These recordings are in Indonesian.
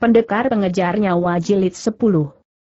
Pendekar pengejar nyawa jilid 10.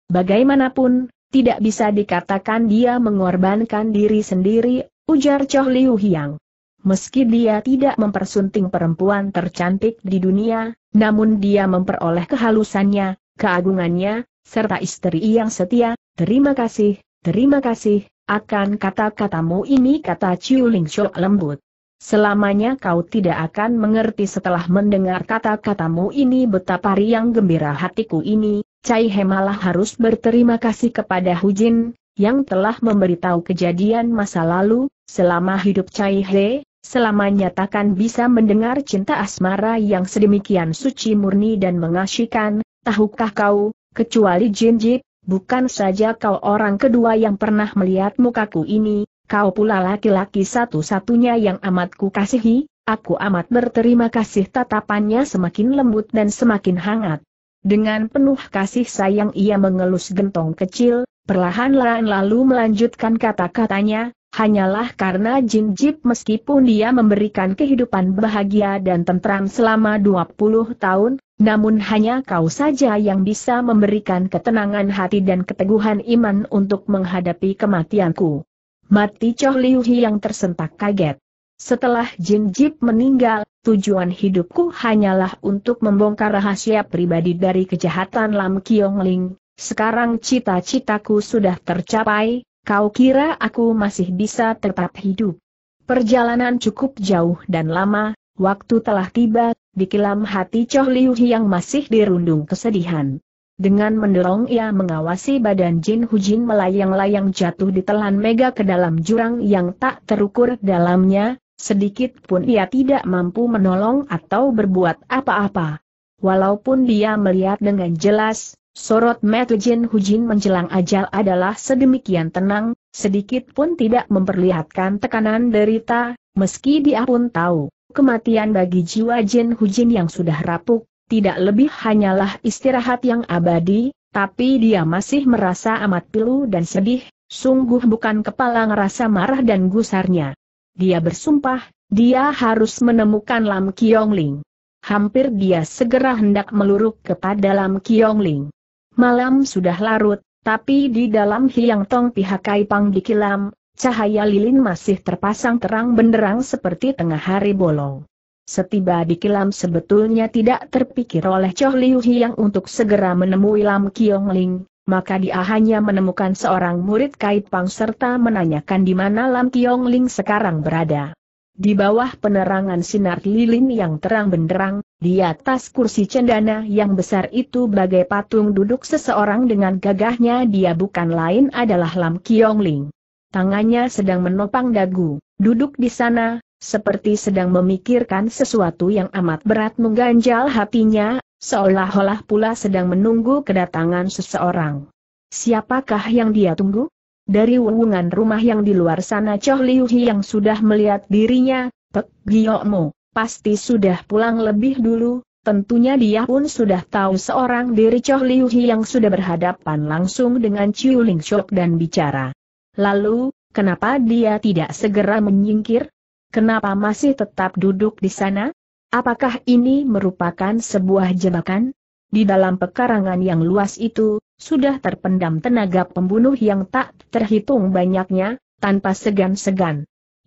Bagaimanapun, tidak bisa dikatakan dia mengorbankan diri sendiri, ujar Choh Liu Hiang. Meski dia tidak mempersunting perempuan tercantik di dunia, namun dia memperoleh kehalusannya, keagungannya, serta istri yang setia, terima kasih, terima kasih, akan kata-katamu ini kata Chiu Ling Shou lembut. Selamanya kau tidak akan mengerti setelah mendengar kata-katamu ini betapa riang gembira hatiku ini, Cai He malah harus berterima kasih kepada Hujin, yang telah memberitahu kejadian masa lalu, selama hidup Cai He, selamanya takkan bisa mendengar cinta asmara yang sedemikian suci murni dan mengasyikan, tahukah kau, kecuali Jin Jinjit, bukan saja kau orang kedua yang pernah melihat mukaku ini, kau pula laki-laki satu-satunya yang amat kukasihi, aku amat berterima kasih tatapannya semakin lembut dan semakin hangat. Dengan penuh kasih sayang ia mengelus gentong kecil, perlahan-lahan lalu melanjutkan kata-katanya, hanyalah karena Jin Jip meskipun dia memberikan kehidupan bahagia dan tentram selama 20 tahun, namun hanya kau saja yang bisa memberikan ketenangan hati dan keteguhan iman untuk menghadapi kematianku. Mati Choh Liu yang tersentak kaget. Setelah Jin Jip meninggal, tujuan hidupku hanyalah untuk membongkar rahasia pribadi dari kejahatan Lam Kiong Ling. Sekarang cita-citaku sudah tercapai, kau kira aku masih bisa tetap hidup? Perjalanan cukup jauh dan lama, waktu telah tiba, dikilam hati Choh Liu yang masih dirundung kesedihan. Dengan mendorong ia mengawasi badan Jin Hujin melayang-layang jatuh ditelan mega ke dalam jurang yang tak terukur dalamnya, sedikit pun ia tidak mampu menolong atau berbuat apa-apa. Walaupun dia melihat dengan jelas, sorot mata Jin Hujin menjelang ajal adalah sedemikian tenang, sedikit pun tidak memperlihatkan tekanan derita, meski dia pun tahu, kematian bagi jiwa Jin Hujin yang sudah rapuh, tidak lebih hanyalah istirahat yang abadi, tapi dia masih merasa amat pilu dan sedih, sungguh bukan kepala ngerasa marah dan gusarnya. Dia bersumpah, dia harus menemukan Lam Ling. Hampir dia segera hendak meluruk kepada Lam Ling. Malam sudah larut, tapi di dalam Hiang Tong pihak Kaipang dikilam, cahaya lilin masih terpasang terang benderang seperti tengah hari bolong. Setiba di kilam sebetulnya tidak terpikir oleh Choh Liu Hiang untuk segera menemui Lam Kiong Ling, maka dia hanya menemukan seorang murid Pang serta menanyakan di mana Lam Kiong Ling sekarang berada. Di bawah penerangan sinar lilin yang terang benderang, di atas kursi cendana yang besar itu bagai patung duduk seseorang dengan gagahnya dia bukan lain adalah Lam Kiong Ling. Tangannya sedang menopang dagu, duduk di sana, seperti sedang memikirkan sesuatu yang amat berat mengganjal hatinya, seolah-olah pula sedang menunggu kedatangan seseorang. Siapakah yang dia tunggu? Dari wungan rumah yang di luar sana Choh Liu yang sudah melihat dirinya, Pek Giyokmo, pasti sudah pulang lebih dulu, tentunya dia pun sudah tahu seorang diri Choh Liu yang sudah berhadapan langsung dengan Chiu Ling Shok dan bicara. Lalu, kenapa dia tidak segera menyingkir? Kenapa masih tetap duduk di sana? Apakah ini merupakan sebuah jebakan? Di dalam pekarangan yang luas itu, sudah terpendam tenaga pembunuh yang tak terhitung banyaknya, tanpa segan-segan.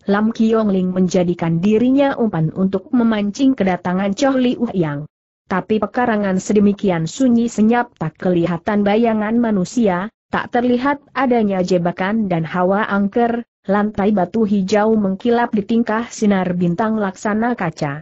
Lam Ling menjadikan dirinya umpan untuk memancing kedatangan Choh Liu Yang. Tapi pekarangan sedemikian sunyi senyap tak kelihatan bayangan manusia, Tak terlihat adanya jebakan dan hawa angker, lantai batu hijau mengkilap di tingkah sinar bintang laksana kaca.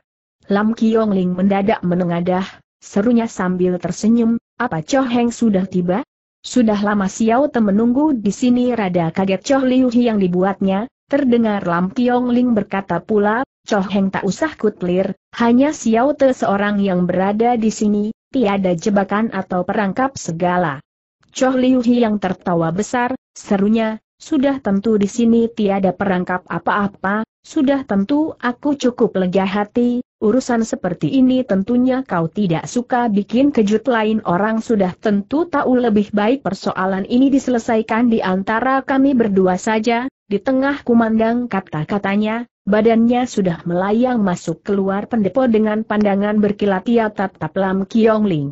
Lam Kiong Ling mendadak menengadah, serunya sambil tersenyum, apa Cho Heng sudah tiba? Sudah lama Xiao Te menunggu di sini rada kaget Cho Liu Hi yang dibuatnya, terdengar Lam Kiong Ling berkata pula, Cho Heng tak usah kutlir, hanya Xiao Te seorang yang berada di sini, tiada jebakan atau perangkap segala. Choh Liu yang tertawa besar, serunya, sudah tentu di sini tiada perangkap apa-apa, sudah tentu aku cukup lega hati, urusan seperti ini tentunya kau tidak suka bikin kejut lain orang sudah tentu tahu lebih baik persoalan ini diselesaikan di antara kami berdua saja, di tengah kumandang kata-katanya, badannya sudah melayang masuk keluar pendepo dengan pandangan berkilat ia tatap Lam Kiong Ling.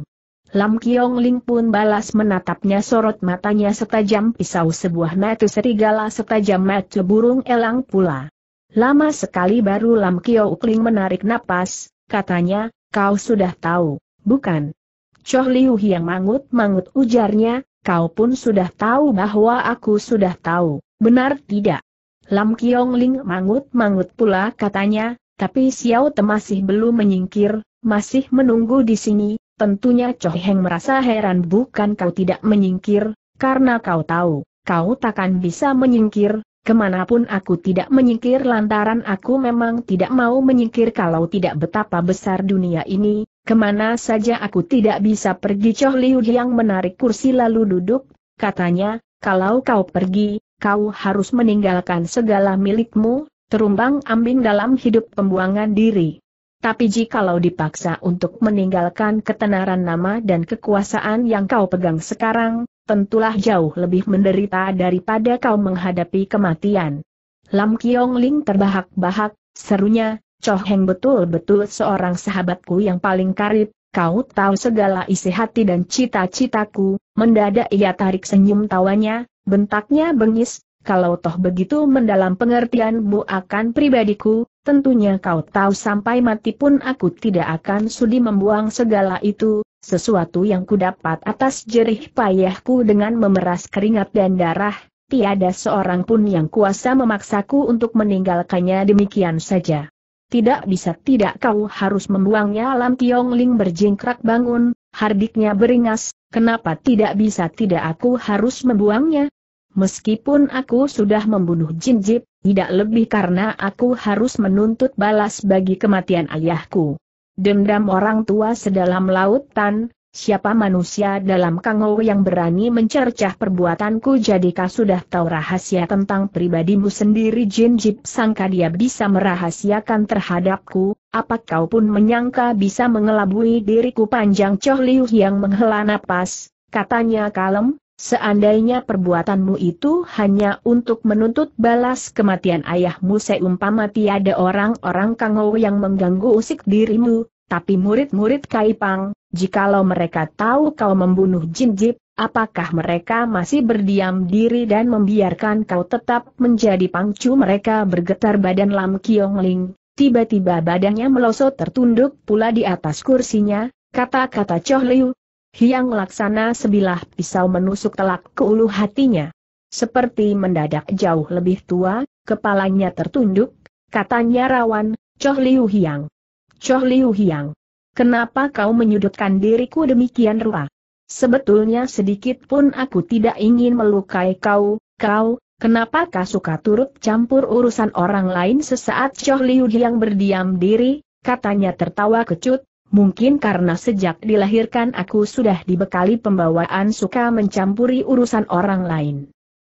Lam Kiong Ling pun balas menatapnya sorot matanya setajam pisau sebuah mata serigala setajam mata burung elang pula. Lama sekali baru Lam Kiong Ling menarik napas, katanya, kau sudah tahu, bukan? Choh Liu yang mangut-mangut ujarnya, kau pun sudah tahu bahwa aku sudah tahu, benar tidak? Lam Kiong Ling mangut-mangut pula katanya, tapi Xiao Te masih belum menyingkir, masih menunggu di sini, Tentunya Cho Heng merasa heran bukan kau tidak menyingkir, karena kau tahu, kau takkan bisa menyingkir, kemanapun aku tidak menyingkir lantaran aku memang tidak mau menyingkir kalau tidak betapa besar dunia ini, kemana saja aku tidak bisa pergi Cho Liu yang menarik kursi lalu duduk, katanya, kalau kau pergi, kau harus meninggalkan segala milikmu, terumbang ambing dalam hidup pembuangan diri tapi jikalau dipaksa untuk meninggalkan ketenaran nama dan kekuasaan yang kau pegang sekarang, tentulah jauh lebih menderita daripada kau menghadapi kematian. Lam Kiong Ling terbahak-bahak, serunya, Choh Heng betul-betul seorang sahabatku yang paling karib, kau tahu segala isi hati dan cita-citaku, mendadak ia tarik senyum tawanya, bentaknya bengis, kalau toh begitu mendalam pengertianmu akan pribadiku, Tentunya kau tahu sampai mati pun aku tidak akan sudi membuang segala itu, sesuatu yang kudapat atas jerih payahku dengan memeras keringat dan darah, tiada seorang pun yang kuasa memaksaku untuk meninggalkannya demikian saja. Tidak bisa tidak kau harus membuangnya Lam Tiong Ling berjingkrak bangun, hardiknya beringas, kenapa tidak bisa tidak aku harus membuangnya? Meskipun aku sudah membunuh Jin Jip, tidak lebih karena aku harus menuntut balas bagi kematian ayahku. Dendam orang tua sedalam lautan, siapa manusia dalam kango yang berani mencercah perbuatanku jadikah sudah tahu rahasia tentang pribadimu sendiri Jin Jip sangka dia bisa merahasiakan terhadapku, Apakah kau pun menyangka bisa mengelabui diriku panjang Choh Liu yang menghela napas, katanya kalem, Seandainya perbuatanmu itu hanya untuk menuntut balas kematian ayahmu seumpama tiada orang-orang kangau yang mengganggu usik dirimu, tapi murid-murid Kaipang, jikalau mereka tahu kau membunuh Jinjip, apakah mereka masih berdiam diri dan membiarkan kau tetap menjadi pangcu mereka bergetar badan Lam Kiong Ling, tiba-tiba badannya melosot tertunduk pula di atas kursinya, kata-kata Choh Liu, Hiang laksana sebilah pisau menusuk telak ke ulu hatinya. Seperti mendadak jauh lebih tua, kepalanya tertunduk, katanya rawan, Choh Liu Hiang. Choh Liu Hiang. Kenapa kau menyudutkan diriku demikian rupa? Sebetulnya sedikit pun aku tidak ingin melukai kau, kau, kenapa kau suka turut campur urusan orang lain sesaat Choh Liu Hiang berdiam diri, katanya tertawa kecut, Mungkin karena sejak dilahirkan aku sudah dibekali pembawaan suka mencampuri urusan orang lain.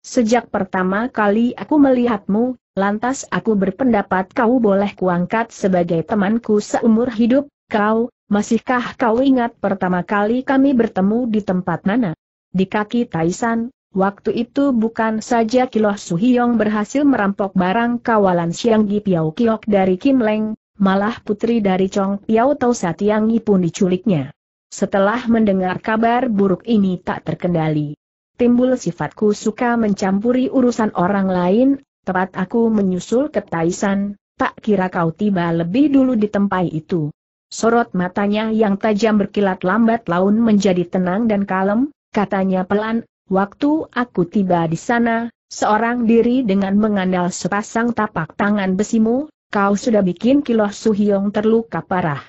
Sejak pertama kali aku melihatmu, lantas aku berpendapat kau boleh kuangkat sebagai temanku seumur hidup, kau, masihkah kau ingat pertama kali kami bertemu di tempat Nana? Di kaki Taisan, waktu itu bukan saja Kiloh Suhiyong berhasil merampok barang kawalan Siang Gi Piau Kiok dari Kim Leng, malah putri dari Chong Piao Tau Satiangi pun diculiknya. Setelah mendengar kabar buruk ini tak terkendali. Timbul sifatku suka mencampuri urusan orang lain, tepat aku menyusul ke Taisan, tak kira kau tiba lebih dulu di tempat itu. Sorot matanya yang tajam berkilat lambat laun menjadi tenang dan kalem, katanya pelan, waktu aku tiba di sana, seorang diri dengan mengandalkan sepasang tapak tangan besimu, Kau sudah bikin Kilo Suhyong terluka parah.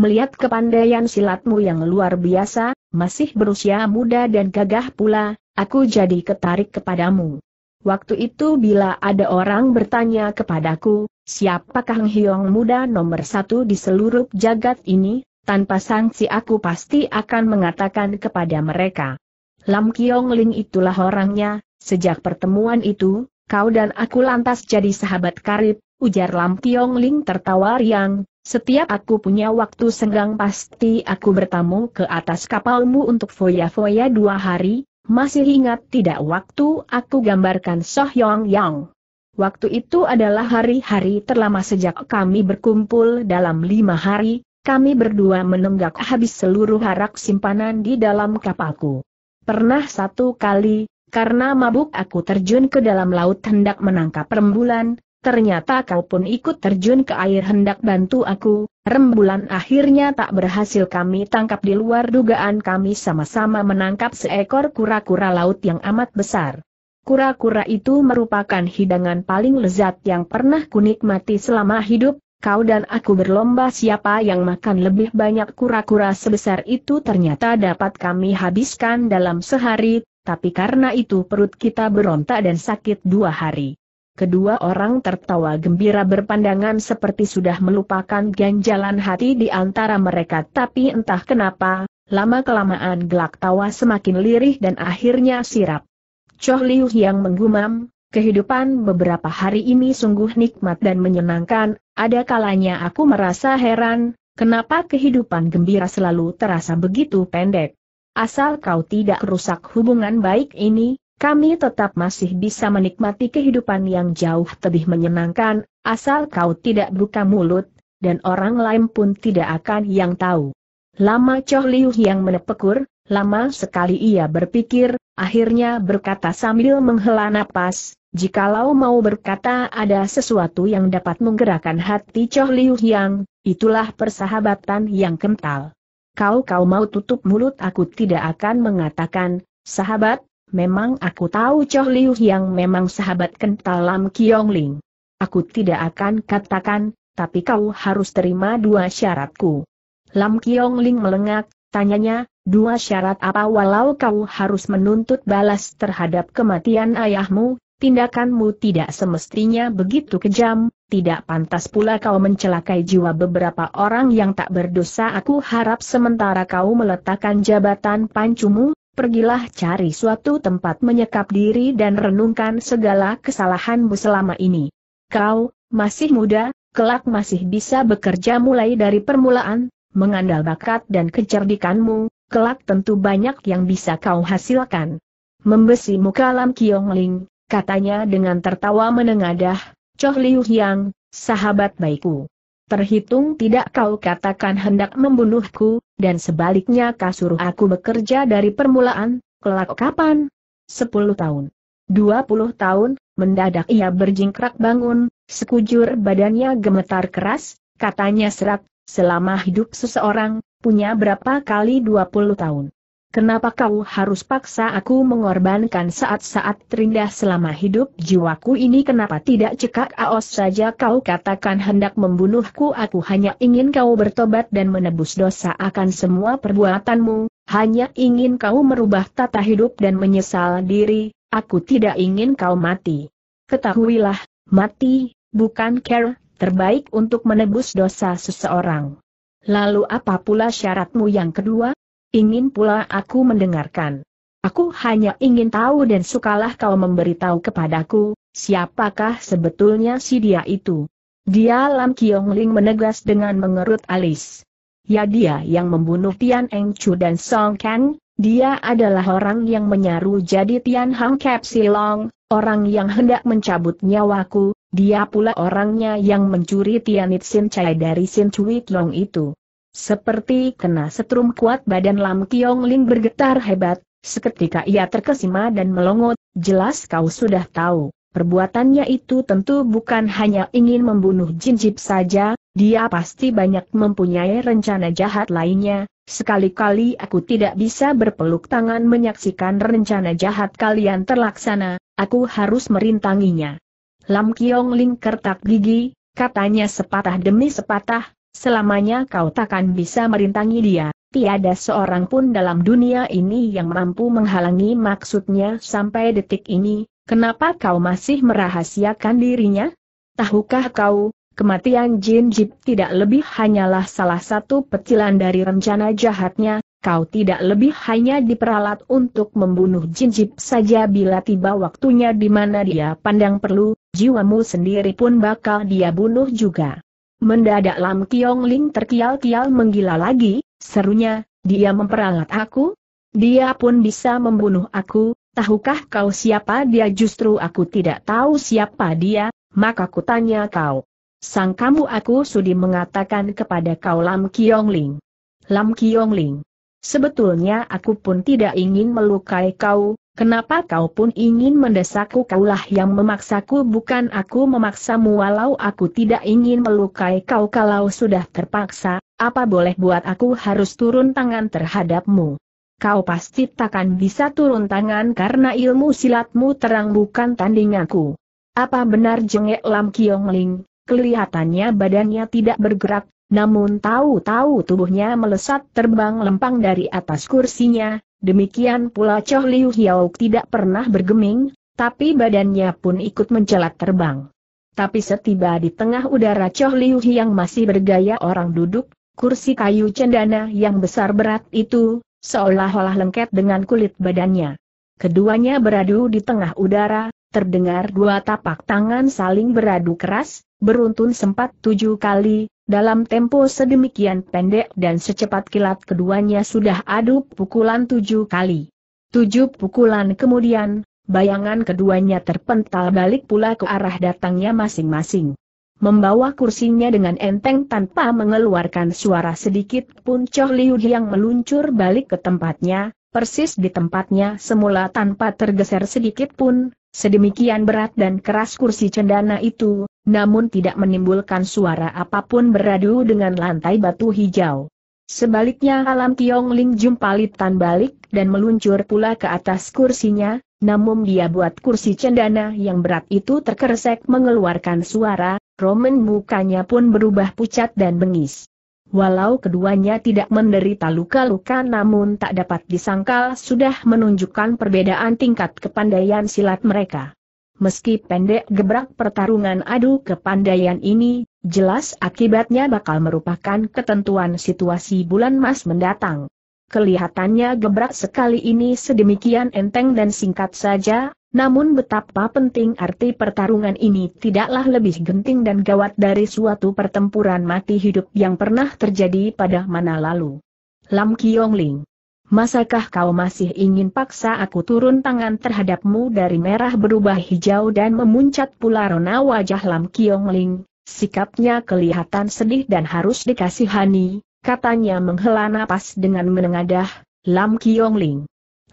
Melihat kepandaian silatmu yang luar biasa, masih berusia muda dan gagah pula, aku jadi ketarik kepadamu. Waktu itu bila ada orang bertanya kepadaku, siapakah Heng Hiong muda nomor satu di seluruh jagat ini, tanpa sanksi aku pasti akan mengatakan kepada mereka. Lam Kiong Ling itulah orangnya, sejak pertemuan itu, kau dan aku lantas jadi sahabat karib, ujar Lam Tiong Ling tertawa riang, setiap aku punya waktu senggang pasti aku bertamu ke atas kapalmu untuk foya-foya dua hari, masih ingat tidak waktu aku gambarkan Soh Yong Yang. Waktu itu adalah hari-hari terlama sejak kami berkumpul dalam lima hari, kami berdua menenggak habis seluruh harak simpanan di dalam kapalku. Pernah satu kali, karena mabuk aku terjun ke dalam laut hendak menangkap rembulan, Ternyata kau pun ikut terjun ke air hendak bantu aku, rembulan akhirnya tak berhasil kami tangkap di luar dugaan kami sama-sama menangkap seekor kura-kura laut yang amat besar. Kura-kura itu merupakan hidangan paling lezat yang pernah kunikmati selama hidup, Kau dan aku berlomba siapa yang makan lebih banyak kura-kura sebesar itu ternyata dapat kami habiskan dalam sehari, tapi karena itu perut kita berontak dan sakit dua hari. Kedua orang tertawa gembira berpandangan seperti sudah melupakan ganjalan hati di antara mereka tapi entah kenapa, lama-kelamaan gelak tawa semakin lirih dan akhirnya sirap. Choh Liu yang menggumam, kehidupan beberapa hari ini sungguh nikmat dan menyenangkan, ada kalanya aku merasa heran, kenapa kehidupan gembira selalu terasa begitu pendek. Asal kau tidak rusak hubungan baik ini, kami tetap masih bisa menikmati kehidupan yang jauh lebih menyenangkan, asal kau tidak buka mulut, dan orang lain pun tidak akan yang tahu. Lama Choh Liu yang menepekur, lama sekali ia berpikir, akhirnya berkata sambil menghela napas, jikalau mau berkata ada sesuatu yang dapat menggerakkan hati Choh Liu yang, itulah persahabatan yang kental. Kau-kau mau tutup mulut aku tidak akan mengatakan, sahabat, Memang aku tahu Choh Liu yang memang sahabat kental Lam Kiong Ling. Aku tidak akan katakan, tapi kau harus terima dua syaratku. Lam Kiong Ling melengak, tanyanya, dua syarat apa walau kau harus menuntut balas terhadap kematian ayahmu, tindakanmu tidak semestinya begitu kejam, tidak pantas pula kau mencelakai jiwa beberapa orang yang tak berdosa aku harap sementara kau meletakkan jabatan pancumu, pergilah cari suatu tempat menyekap diri dan renungkan segala kesalahanmu selama ini. Kau, masih muda, kelak masih bisa bekerja mulai dari permulaan, mengandal bakat dan kecerdikanmu, kelak tentu banyak yang bisa kau hasilkan. Membesi muka Lam Kiong Ling, katanya dengan tertawa menengadah, Choh Liu Hyang, sahabat baikku. Terhitung tidak kau katakan hendak membunuhku, dan sebaliknya kau suruh aku bekerja dari permulaan, kelak kapan? Sepuluh tahun. Dua puluh tahun, mendadak ia berjingkrak bangun, sekujur badannya gemetar keras, katanya serak, selama hidup seseorang, punya berapa kali dua puluh tahun. Kenapa kau harus paksa aku mengorbankan saat-saat terindah selama hidup jiwaku ini kenapa tidak cekak aos saja kau katakan hendak membunuhku aku hanya ingin kau bertobat dan menebus dosa akan semua perbuatanmu, hanya ingin kau merubah tata hidup dan menyesal diri, aku tidak ingin kau mati. Ketahuilah, mati, bukan care, terbaik untuk menebus dosa seseorang. Lalu apa pula syaratmu yang kedua? Ingin pula aku mendengarkan. Aku hanya ingin tahu dan sukalah kau memberitahu kepadaku, siapakah sebetulnya si dia itu. Dia Lam Kiong Ling menegas dengan mengerut alis. Ya dia yang membunuh Tian Eng Chu dan Song Kang, dia adalah orang yang menyaru jadi Tian Hang Kep Silong, orang yang hendak mencabut nyawaku, dia pula orangnya yang mencuri Tianit Sin Chai dari Sin Chui Kiong itu. Seperti kena setrum kuat badan Lam Kiong Ling bergetar hebat, seketika ia terkesima dan melongot, jelas kau sudah tahu, perbuatannya itu tentu bukan hanya ingin membunuh Jin Jip saja, dia pasti banyak mempunyai rencana jahat lainnya, sekali-kali aku tidak bisa berpeluk tangan menyaksikan rencana jahat kalian terlaksana, aku harus merintanginya. Lam Kiong Ling kertak gigi, katanya sepatah demi sepatah, Selamanya kau takkan bisa merintangi dia, tiada seorang pun dalam dunia ini yang mampu menghalangi maksudnya sampai detik ini, kenapa kau masih merahasiakan dirinya? Tahukah kau, kematian Jin Jip tidak lebih hanyalah salah satu pecilan dari rencana jahatnya, kau tidak lebih hanya diperalat untuk membunuh Jin Jip saja bila tiba waktunya di mana dia pandang perlu, jiwamu sendiri pun bakal dia bunuh juga. Mendadak Lam Kiong Ling terkial-kial menggila lagi, serunya, dia memperalat aku? Dia pun bisa membunuh aku, tahukah kau siapa dia justru aku tidak tahu siapa dia, maka kutanya kau. Sang kamu aku sudi mengatakan kepada kau Lam Kiong Ling. Lam Kiong Ling. Sebetulnya aku pun tidak ingin melukai kau, Kenapa kau pun ingin mendesakku kaulah yang memaksaku bukan aku memaksamu walau aku tidak ingin melukai kau kalau sudah terpaksa, apa boleh buat aku harus turun tangan terhadapmu. Kau pasti takkan bisa turun tangan karena ilmu silatmu terang bukan tandinganku. Apa benar jengek Lam Kiong Ling, kelihatannya badannya tidak bergerak, namun tahu-tahu tubuhnya melesat terbang lempang dari atas kursinya, Demikian pula Choh Liu Hiao tidak pernah bergeming, tapi badannya pun ikut mencelat terbang. Tapi setiba di tengah udara Choh Liu yang masih bergaya orang duduk, kursi kayu cendana yang besar berat itu, seolah-olah lengket dengan kulit badannya. Keduanya beradu di tengah udara, terdengar dua tapak tangan saling beradu keras, beruntun sempat tujuh kali, dalam tempo sedemikian pendek dan secepat kilat keduanya sudah adu pukulan tujuh kali. Tujuh pukulan kemudian, bayangan keduanya terpental balik pula ke arah datangnya masing-masing. Membawa kursinya dengan enteng tanpa mengeluarkan suara sedikit pun Choh Liu yang meluncur balik ke tempatnya, persis di tempatnya semula tanpa tergeser sedikit pun, sedemikian berat dan keras kursi cendana itu, namun tidak menimbulkan suara apapun beradu dengan lantai batu hijau. Sebaliknya alam Tiong Ling jumpalitan balik dan meluncur pula ke atas kursinya, namun dia buat kursi cendana yang berat itu terkeresek mengeluarkan suara, Roman mukanya pun berubah pucat dan bengis. Walau keduanya tidak menderita luka-luka namun tak dapat disangkal sudah menunjukkan perbedaan tingkat kepandaian silat mereka. Meski pendek gebrak pertarungan adu kepandaian ini, jelas akibatnya bakal merupakan ketentuan situasi bulan mas mendatang. Kelihatannya gebrak sekali ini sedemikian enteng dan singkat saja, namun betapa penting arti pertarungan ini tidaklah lebih genting dan gawat dari suatu pertempuran mati hidup yang pernah terjadi pada mana lalu. Lam Kiong Ling. Masakah kau masih ingin paksa aku turun tangan terhadapmu dari merah berubah hijau dan memuncat pula rona wajah Lam Kiong Ling, sikapnya kelihatan sedih dan harus dikasihani, Katanya menghela napas dengan menengadah, Lam Kiong Ling.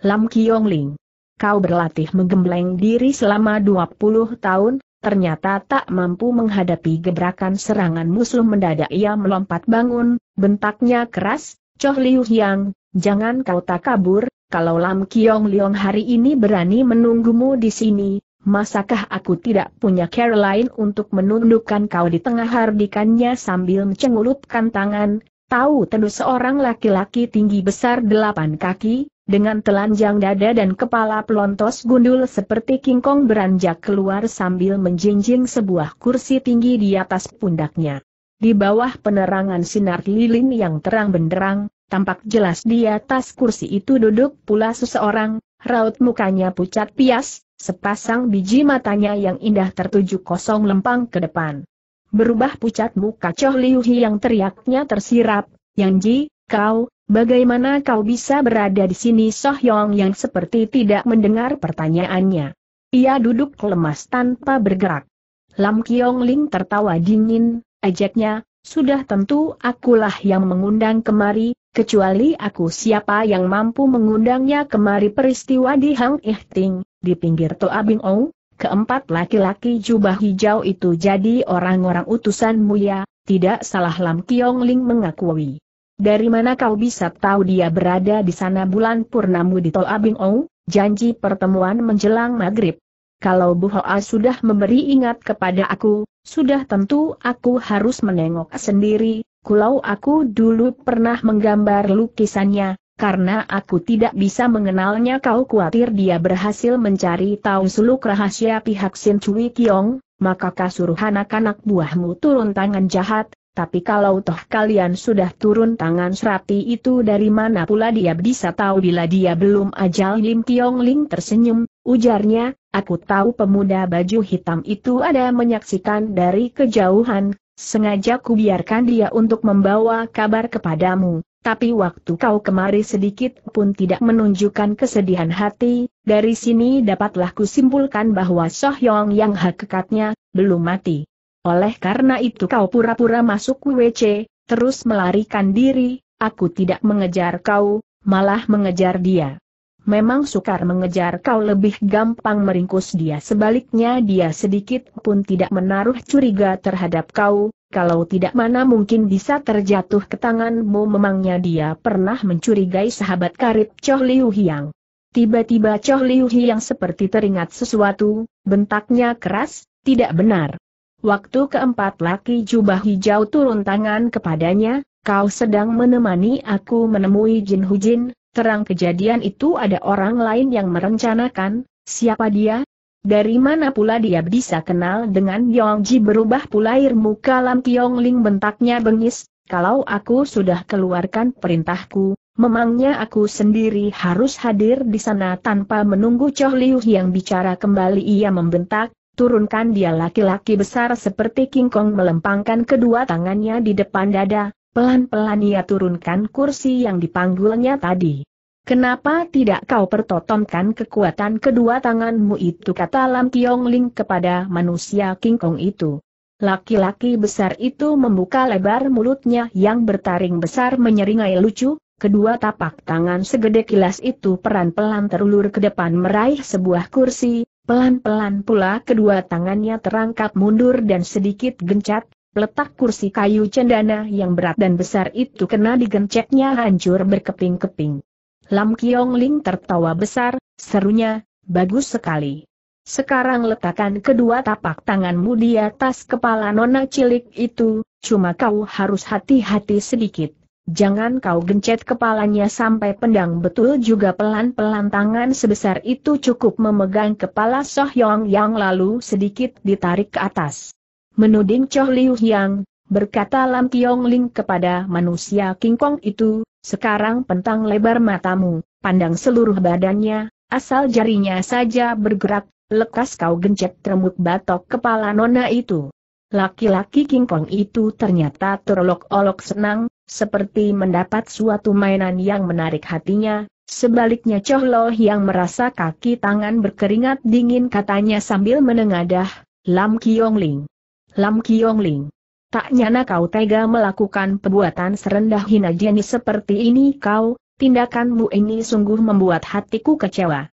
Lam Kiong Ling. Kau berlatih menggembleng diri selama 20 tahun, ternyata tak mampu menghadapi gebrakan serangan musuh mendadak ia melompat bangun, bentaknya keras, Choh Liu Yang, jangan kau tak kabur, kalau Lam Kiong Leong hari ini berani menunggumu di sini, masakah aku tidak punya Caroline untuk menundukkan kau di tengah hardikannya sambil mencengulupkan tangan, Tahu tentu seorang laki-laki tinggi besar delapan kaki, dengan telanjang dada dan kepala pelontos gundul seperti kingkong beranjak keluar sambil menjinjing sebuah kursi tinggi di atas pundaknya. Di bawah penerangan sinar lilin yang terang benderang, tampak jelas di atas kursi itu duduk pula seseorang, raut mukanya pucat pias, sepasang biji matanya yang indah tertuju kosong lempang ke depan. Berubah pucat muka Choh Liu Hi yang teriaknya tersirap, Yang Ji, kau, bagaimana kau bisa berada di sini Soh Yong yang seperti tidak mendengar pertanyaannya. Ia duduk lemas tanpa bergerak. Lam Kiong Ling tertawa dingin, ajaknya, sudah tentu akulah yang mengundang kemari, kecuali aku siapa yang mampu mengundangnya kemari peristiwa di Hang Ihting, di pinggir Toa Bing Ong, Keempat laki-laki jubah hijau itu jadi orang-orang utusan mulia, tidak salah Lam Kiong Ling mengakui. Dari mana kau bisa tahu dia berada di sana bulan purnamu di Tol Abing Ou, janji pertemuan menjelang maghrib. Kalau Bu Hoa sudah memberi ingat kepada aku, sudah tentu aku harus menengok sendiri, kulau aku dulu pernah menggambar lukisannya, karena aku tidak bisa mengenalnya kau khawatir dia berhasil mencari tahu seluk rahasia pihak Sin Cui Kiong, maka kasuruh anak-anak buahmu turun tangan jahat, tapi kalau toh kalian sudah turun tangan serapi itu dari mana pula dia bisa tahu bila dia belum ajal Lim Kiong Ling tersenyum, ujarnya, aku tahu pemuda baju hitam itu ada menyaksikan dari kejauhan, sengaja kubiarkan dia untuk membawa kabar kepadamu tapi waktu kau kemari sedikit pun tidak menunjukkan kesedihan hati, dari sini dapatlah kusimpulkan bahwa Sohyong yang hakikatnya, belum mati. Oleh karena itu kau pura-pura masuk WC, terus melarikan diri, aku tidak mengejar kau, malah mengejar dia. Memang sukar mengejar kau lebih gampang meringkus dia sebaliknya dia sedikit pun tidak menaruh curiga terhadap kau, kalau tidak mana mungkin bisa terjatuh ke tanganmu memangnya dia pernah mencurigai sahabat karib Choh Liu Hiang. Tiba-tiba Choh Liu Hiang seperti teringat sesuatu, bentaknya keras, tidak benar. Waktu keempat laki jubah hijau turun tangan kepadanya, kau sedang menemani aku menemui Jin Hujin, terang kejadian itu ada orang lain yang merencanakan, siapa dia? Dari mana pula dia bisa kenal dengan Yong Ji berubah pula ilmu kalam Kiong Ling bentaknya bengis, kalau aku sudah keluarkan perintahku, memangnya aku sendiri harus hadir di sana tanpa menunggu Choh Liu yang bicara kembali ia membentak, turunkan dia laki-laki besar seperti King Kong melempangkan kedua tangannya di depan dada, Pelan-pelan ia turunkan kursi yang dipanggulnya tadi. Kenapa tidak kau pertontonkan kekuatan kedua tanganmu itu kata Lam Tiong Ling kepada manusia King Kong itu. Laki-laki besar itu membuka lebar mulutnya yang bertaring besar menyeringai lucu, Kedua tapak tangan segede kilas itu peran pelan terulur ke depan meraih sebuah kursi, pelan-pelan pula kedua tangannya terangkap mundur dan sedikit gencat, Letak kursi kayu cendana yang berat dan besar itu kena digencetnya hancur berkeping-keping. Lam Kiong Ling tertawa besar, serunya, bagus sekali. Sekarang letakkan kedua tapak tanganmu di atas kepala nona cilik itu, cuma kau harus hati-hati sedikit. Jangan kau gencet kepalanya sampai pendang betul juga pelan-pelan tangan sebesar itu cukup memegang kepala Soh Yong yang lalu sedikit ditarik ke atas. Menuding Choh Liu Hyang, berkata Lam Tiong Ling kepada manusia King Kong itu, sekarang pentang lebar matamu, pandang seluruh badannya, asal jarinya saja bergerak, lekas kau gencet remuk batok kepala nona itu. Laki-laki King Kong itu ternyata terolok-olok senang, seperti mendapat suatu mainan yang menarik hatinya, sebaliknya Choh Lo yang merasa kaki tangan berkeringat dingin katanya sambil menengadah, Lam Kiong Ling. Lam Kiong Ling. Tak nyana kau tega melakukan perbuatan serendah hina jenis seperti ini kau, tindakanmu ini sungguh membuat hatiku kecewa.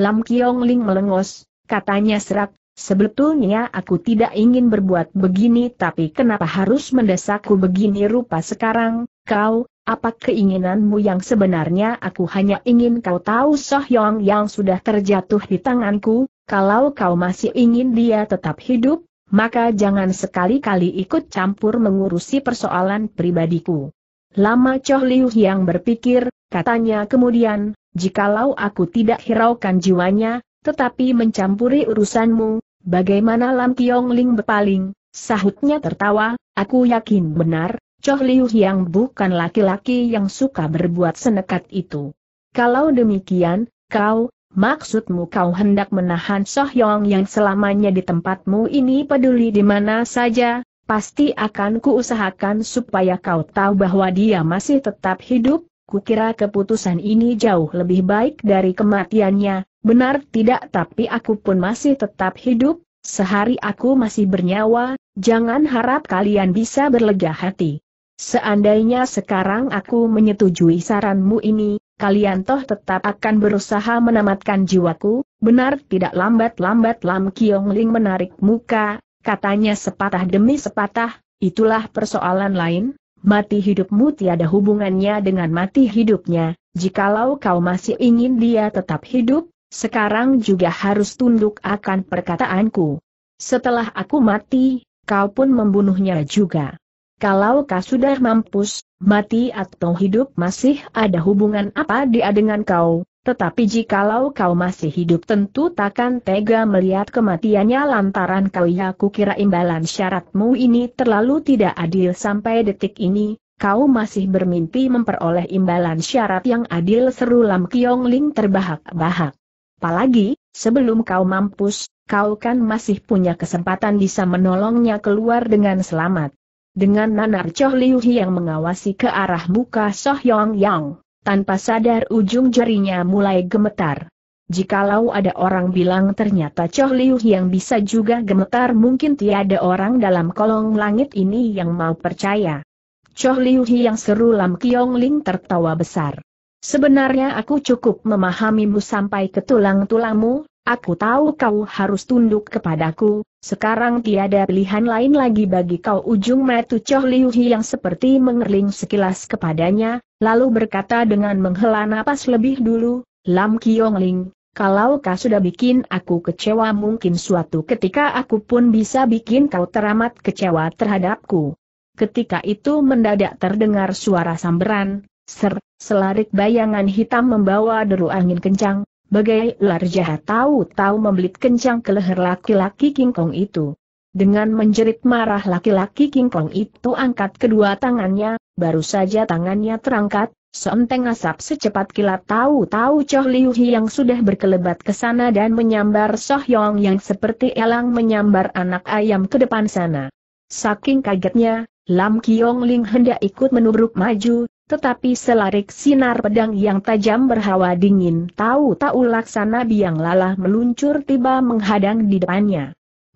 Lam Kiong Ling melengos, katanya serak, sebetulnya aku tidak ingin berbuat begini tapi kenapa harus mendesakku begini rupa sekarang, kau, apa keinginanmu yang sebenarnya aku hanya ingin kau tahu Sohyong yang sudah terjatuh di tanganku, kalau kau masih ingin dia tetap hidup, maka jangan sekali-kali ikut campur mengurusi persoalan pribadiku. Lama Choh Liu yang berpikir, katanya kemudian, jikalau aku tidak hiraukan jiwanya, tetapi mencampuri urusanmu, bagaimana Lam Kiong Ling berpaling, sahutnya tertawa, aku yakin benar, Choh Liu yang bukan laki-laki yang suka berbuat senekat itu. Kalau demikian, kau, Maksudmu kau hendak menahan Sohyong yang selamanya di tempatmu ini peduli di mana saja, pasti akan kuusahakan supaya kau tahu bahwa dia masih tetap hidup, kukira keputusan ini jauh lebih baik dari kematiannya, benar tidak tapi aku pun masih tetap hidup, sehari aku masih bernyawa, jangan harap kalian bisa berlega hati. Seandainya sekarang aku menyetujui saranmu ini, kalian toh tetap akan berusaha menamatkan jiwaku, benar tidak lambat-lambat Lam Kiong Ling menarik muka, katanya sepatah demi sepatah, itulah persoalan lain, mati hidupmu tiada hubungannya dengan mati hidupnya, jikalau kau masih ingin dia tetap hidup, sekarang juga harus tunduk akan perkataanku. Setelah aku mati, kau pun membunuhnya juga. Kalau kau sudah mampus, mati atau hidup masih ada hubungan apa dia dengan kau, tetapi jikalau kau masih hidup tentu takkan tega melihat kematiannya lantaran kau ya Kukira kira imbalan syaratmu ini terlalu tidak adil sampai detik ini, kau masih bermimpi memperoleh imbalan syarat yang adil seru Lam Kiong Ling terbahak-bahak. Apalagi, sebelum kau mampus, kau kan masih punya kesempatan bisa menolongnya keluar dengan selamat. Dengan nanar Choh Liu yang mengawasi ke arah muka Soh Yong Yang, tanpa sadar ujung jarinya mulai gemetar. Jikalau ada orang bilang ternyata Choh Liu yang bisa juga gemetar mungkin tiada orang dalam kolong langit ini yang mau percaya. Choh Liu yang seru Lam Kiong Ling tertawa besar. Sebenarnya aku cukup memahamimu sampai ke tulang-tulangmu, Aku tahu kau harus tunduk kepadaku, sekarang tiada pilihan lain lagi bagi kau ujung metu Choh Liu Hi yang seperti mengerling sekilas kepadanya, lalu berkata dengan menghela napas lebih dulu, Lam Kiong Ling, kalau kau sudah bikin aku kecewa mungkin suatu ketika aku pun bisa bikin kau teramat kecewa terhadapku. Ketika itu mendadak terdengar suara samberan, ser, selarik bayangan hitam membawa deru angin kencang, bagai ular jahat tahu-tahu membelit kencang ke leher laki-laki King Kong itu. Dengan menjerit marah laki-laki King Kong itu angkat kedua tangannya, baru saja tangannya terangkat, seenteng asap secepat kilat tahu-tahu Choh Liu Hi yang sudah berkelebat ke sana dan menyambar Soh Yong yang seperti elang menyambar anak ayam ke depan sana. Saking kagetnya, Lam Kiong Ling hendak ikut menubruk maju, tetapi selarik sinar pedang yang tajam berhawa dingin tahu-tahu laksana biang lala meluncur tiba menghadang di depannya.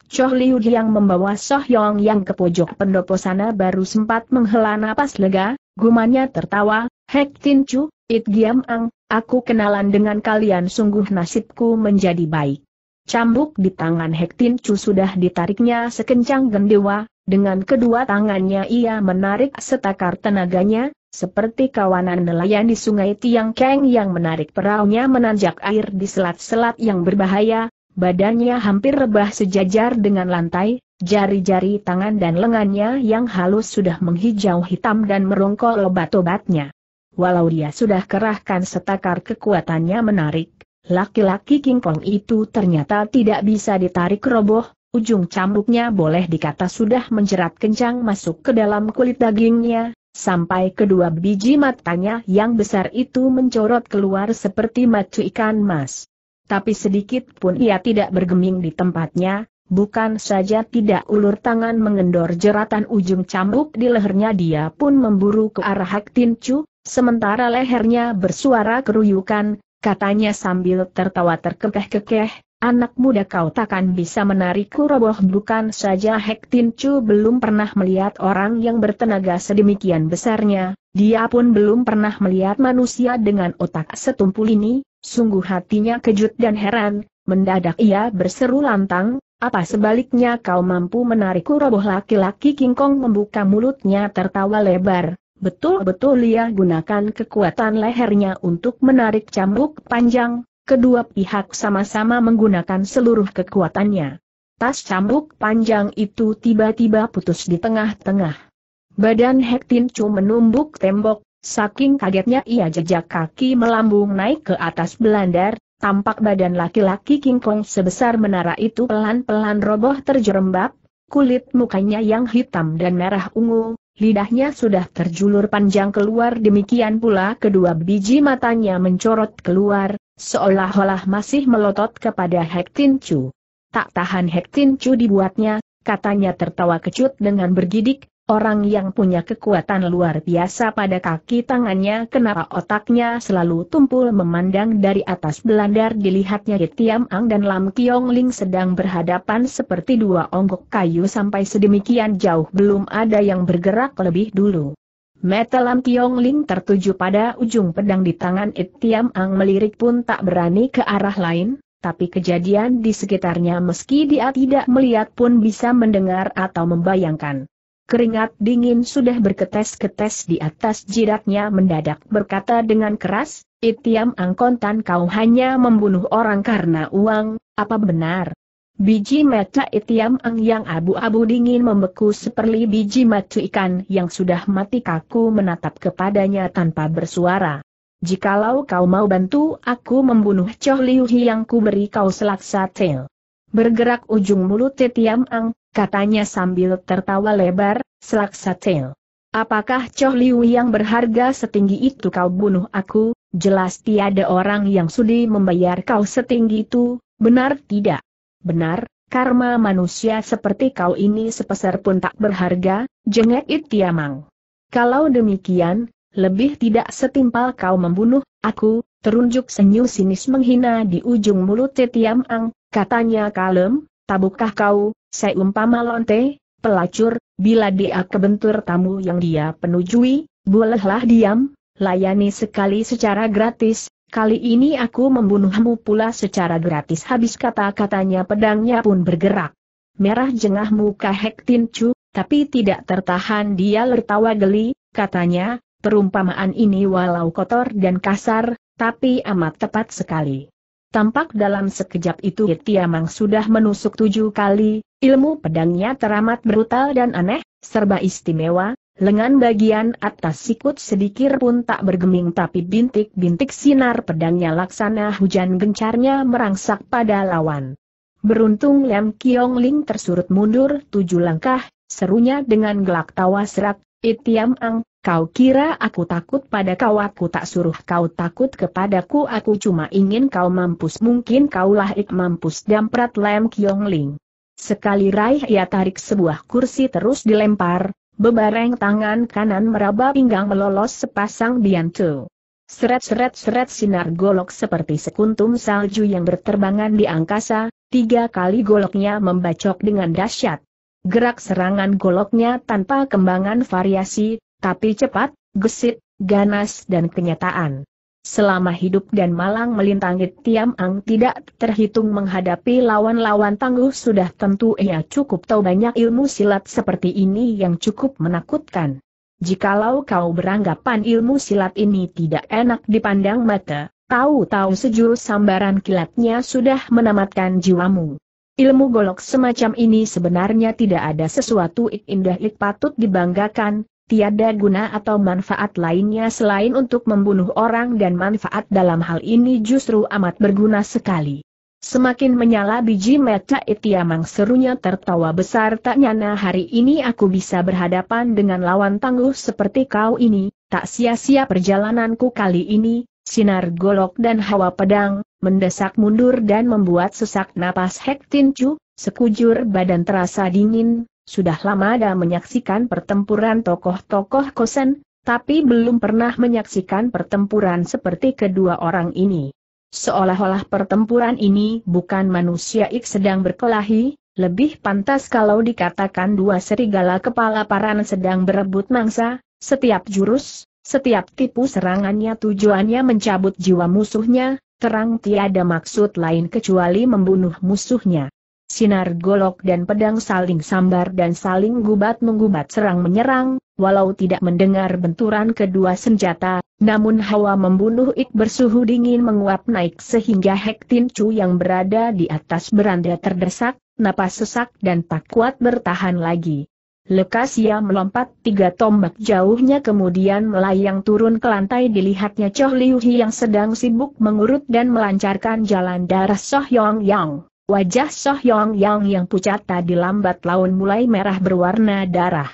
Choh Liu yang membawa Soh Yong yang ke pojok pendopo sana baru sempat menghela napas lega, gumannya tertawa, Hek Tin Chu, It Giam Ang, aku kenalan dengan kalian sungguh nasibku menjadi baik. Cambuk di tangan Hek Tin Chu sudah ditariknya sekencang gendewa, dengan kedua tangannya ia menarik setakar tenaganya, seperti kawanan nelayan di sungai Tiang Keng yang menarik peraunya menanjak air di selat-selat yang berbahaya, badannya hampir rebah sejajar dengan lantai, jari-jari tangan dan lengannya yang halus sudah menghijau hitam dan merongkol obat-obatnya. Walau dia sudah kerahkan setakar kekuatannya menarik, laki-laki King Kong itu ternyata tidak bisa ditarik roboh, ujung cambuknya boleh dikata sudah menjerat kencang masuk ke dalam kulit dagingnya, sampai kedua biji matanya yang besar itu mencorot keluar seperti macu ikan mas. Tapi sedikit pun ia tidak bergeming di tempatnya, bukan saja tidak ulur tangan mengendor jeratan ujung cambuk di lehernya dia pun memburu ke arah Hak Tin sementara lehernya bersuara keruyukan, katanya sambil tertawa terkekeh-kekeh, Anak muda kau takkan bisa menarikku roboh bukan saja Hek Tin Chu belum pernah melihat orang yang bertenaga sedemikian besarnya, dia pun belum pernah melihat manusia dengan otak setumpul ini, sungguh hatinya kejut dan heran, mendadak ia berseru lantang, apa sebaliknya kau mampu menarikku roboh laki-laki King Kong membuka mulutnya tertawa lebar, betul-betul ia gunakan kekuatan lehernya untuk menarik cambuk panjang, Kedua pihak sama-sama menggunakan seluruh kekuatannya. Tas cambuk panjang itu tiba-tiba putus di tengah-tengah. Badan Hektin Chu menumbuk tembok, saking kagetnya ia jejak kaki melambung naik ke atas belandar, tampak badan laki-laki King Kong sebesar menara itu pelan-pelan roboh terjerembab, kulit mukanya yang hitam dan merah ungu, lidahnya sudah terjulur panjang keluar demikian pula kedua biji matanya mencorot keluar, Seolah-olah masih melotot kepada Hek Tin Chu. Tak tahan Hek Tin Chu dibuatnya, katanya tertawa kecut dengan bergidik, orang yang punya kekuatan luar biasa pada kaki tangannya kenapa otaknya selalu tumpul memandang dari atas belandar dilihatnya Hitiam Ang dan Lam Kiong Ling sedang berhadapan seperti dua onggok kayu sampai sedemikian jauh belum ada yang bergerak lebih dulu. Mata Lam Tiong Ling tertuju pada ujung pedang di tangan It Tiam Ang melirik pun tak berani ke arah lain, tapi kejadian di sekitarnya meski dia tidak melihat pun bisa mendengar atau membayangkan. Keringat dingin sudah berketes-ketes di atas jidatnya mendadak berkata dengan keras, It Tiam Ang kontan kau hanya membunuh orang karena uang, apa benar? Biji mata itiam ang yang abu-abu dingin membeku seperti biji mata ikan yang sudah mati kaku menatap kepadanya tanpa bersuara. Jikalau kau mau bantu aku membunuh Choh Liu yang kuberi kau selaksa tel. Bergerak ujung mulut Tiam Ang, katanya sambil tertawa lebar, selaksa tel. Apakah Choh Liu yang berharga setinggi itu kau bunuh aku? Jelas tiada orang yang sudi membayar kau setinggi itu, benar tidak? Benar, karma manusia seperti kau ini sepeser pun tak berharga, jengek Itiamang. Kalau demikian, lebih tidak setimpal kau membunuh, aku, terunjuk senyum sinis menghina di ujung mulut Tetiam katanya kalem, tabukkah kau, seumpama lonte, pelacur, bila dia kebentur tamu yang dia penujui, bolehlah diam, layani sekali secara gratis, Kali ini aku membunuhmu pula secara gratis habis kata-katanya pedangnya pun bergerak. Merah jengah muka Hek Chu, tapi tidak tertahan dia tertawa geli, katanya, perumpamaan ini walau kotor dan kasar, tapi amat tepat sekali. Tampak dalam sekejap itu Tiamang sudah menusuk tujuh kali, ilmu pedangnya teramat brutal dan aneh, serba istimewa, lengan bagian atas sikut sedikit pun tak bergeming tapi bintik-bintik sinar pedangnya laksana hujan gencarnya merangsak pada lawan. Beruntung Lem Kiong Ling tersurut mundur tujuh langkah, serunya dengan gelak tawa serak, Itiam eh, Ang, kau kira aku takut pada kau aku tak suruh kau takut kepadaku aku cuma ingin kau mampus mungkin kaulah ik mampus damprat Lem Kiong Ling. Sekali raih ia tarik sebuah kursi terus dilempar, Bebareng tangan kanan meraba pinggang melolos sepasang biantu. Seret-seret-seret sinar golok seperti sekuntum salju yang berterbangan di angkasa, tiga kali goloknya membacok dengan dahsyat. Gerak serangan goloknya tanpa kembangan variasi, tapi cepat, gesit, ganas dan kenyataan. Selama hidup dan malang melintangi Tiam Ang tidak terhitung menghadapi lawan-lawan tangguh sudah tentu ia cukup tahu banyak ilmu silat seperti ini yang cukup menakutkan. Jikalau kau beranggapan ilmu silat ini tidak enak dipandang mata, tahu-tahu sejurus sambaran kilatnya sudah menamatkan jiwamu. Ilmu golok semacam ini sebenarnya tidak ada sesuatu ik indah ik patut dibanggakan, tiada guna atau manfaat lainnya selain untuk membunuh orang dan manfaat dalam hal ini justru amat berguna sekali. Semakin menyala biji mata itiamang serunya tertawa besar tak nyana hari ini aku bisa berhadapan dengan lawan tangguh seperti kau ini, tak sia-sia perjalananku kali ini, sinar golok dan hawa pedang, mendesak mundur dan membuat sesak napas Hek Tinju, sekujur badan terasa dingin, sudah lama ada menyaksikan pertempuran tokoh-tokoh Kosen, tapi belum pernah menyaksikan pertempuran seperti kedua orang ini. Seolah-olah pertempuran ini bukan manusia ik sedang berkelahi, lebih pantas kalau dikatakan dua serigala kepala paran sedang berebut mangsa, setiap jurus, setiap tipu serangannya tujuannya mencabut jiwa musuhnya, terang tiada maksud lain kecuali membunuh musuhnya. Sinar golok dan pedang saling sambar dan saling gubat-menggubat serang-menyerang, walau tidak mendengar benturan kedua senjata, namun hawa membunuh ik bersuhu dingin menguap naik sehingga Hek Tin Chu yang berada di atas beranda terdesak, napas sesak dan tak kuat bertahan lagi. Lekas ia melompat tiga tombak jauhnya kemudian melayang turun ke lantai dilihatnya Choh Liu Hi yang sedang sibuk mengurut dan melancarkan jalan darah Soh Yong Yang. Wajah Sohyong Yang yang pucat tadi lambat laun mulai merah berwarna darah.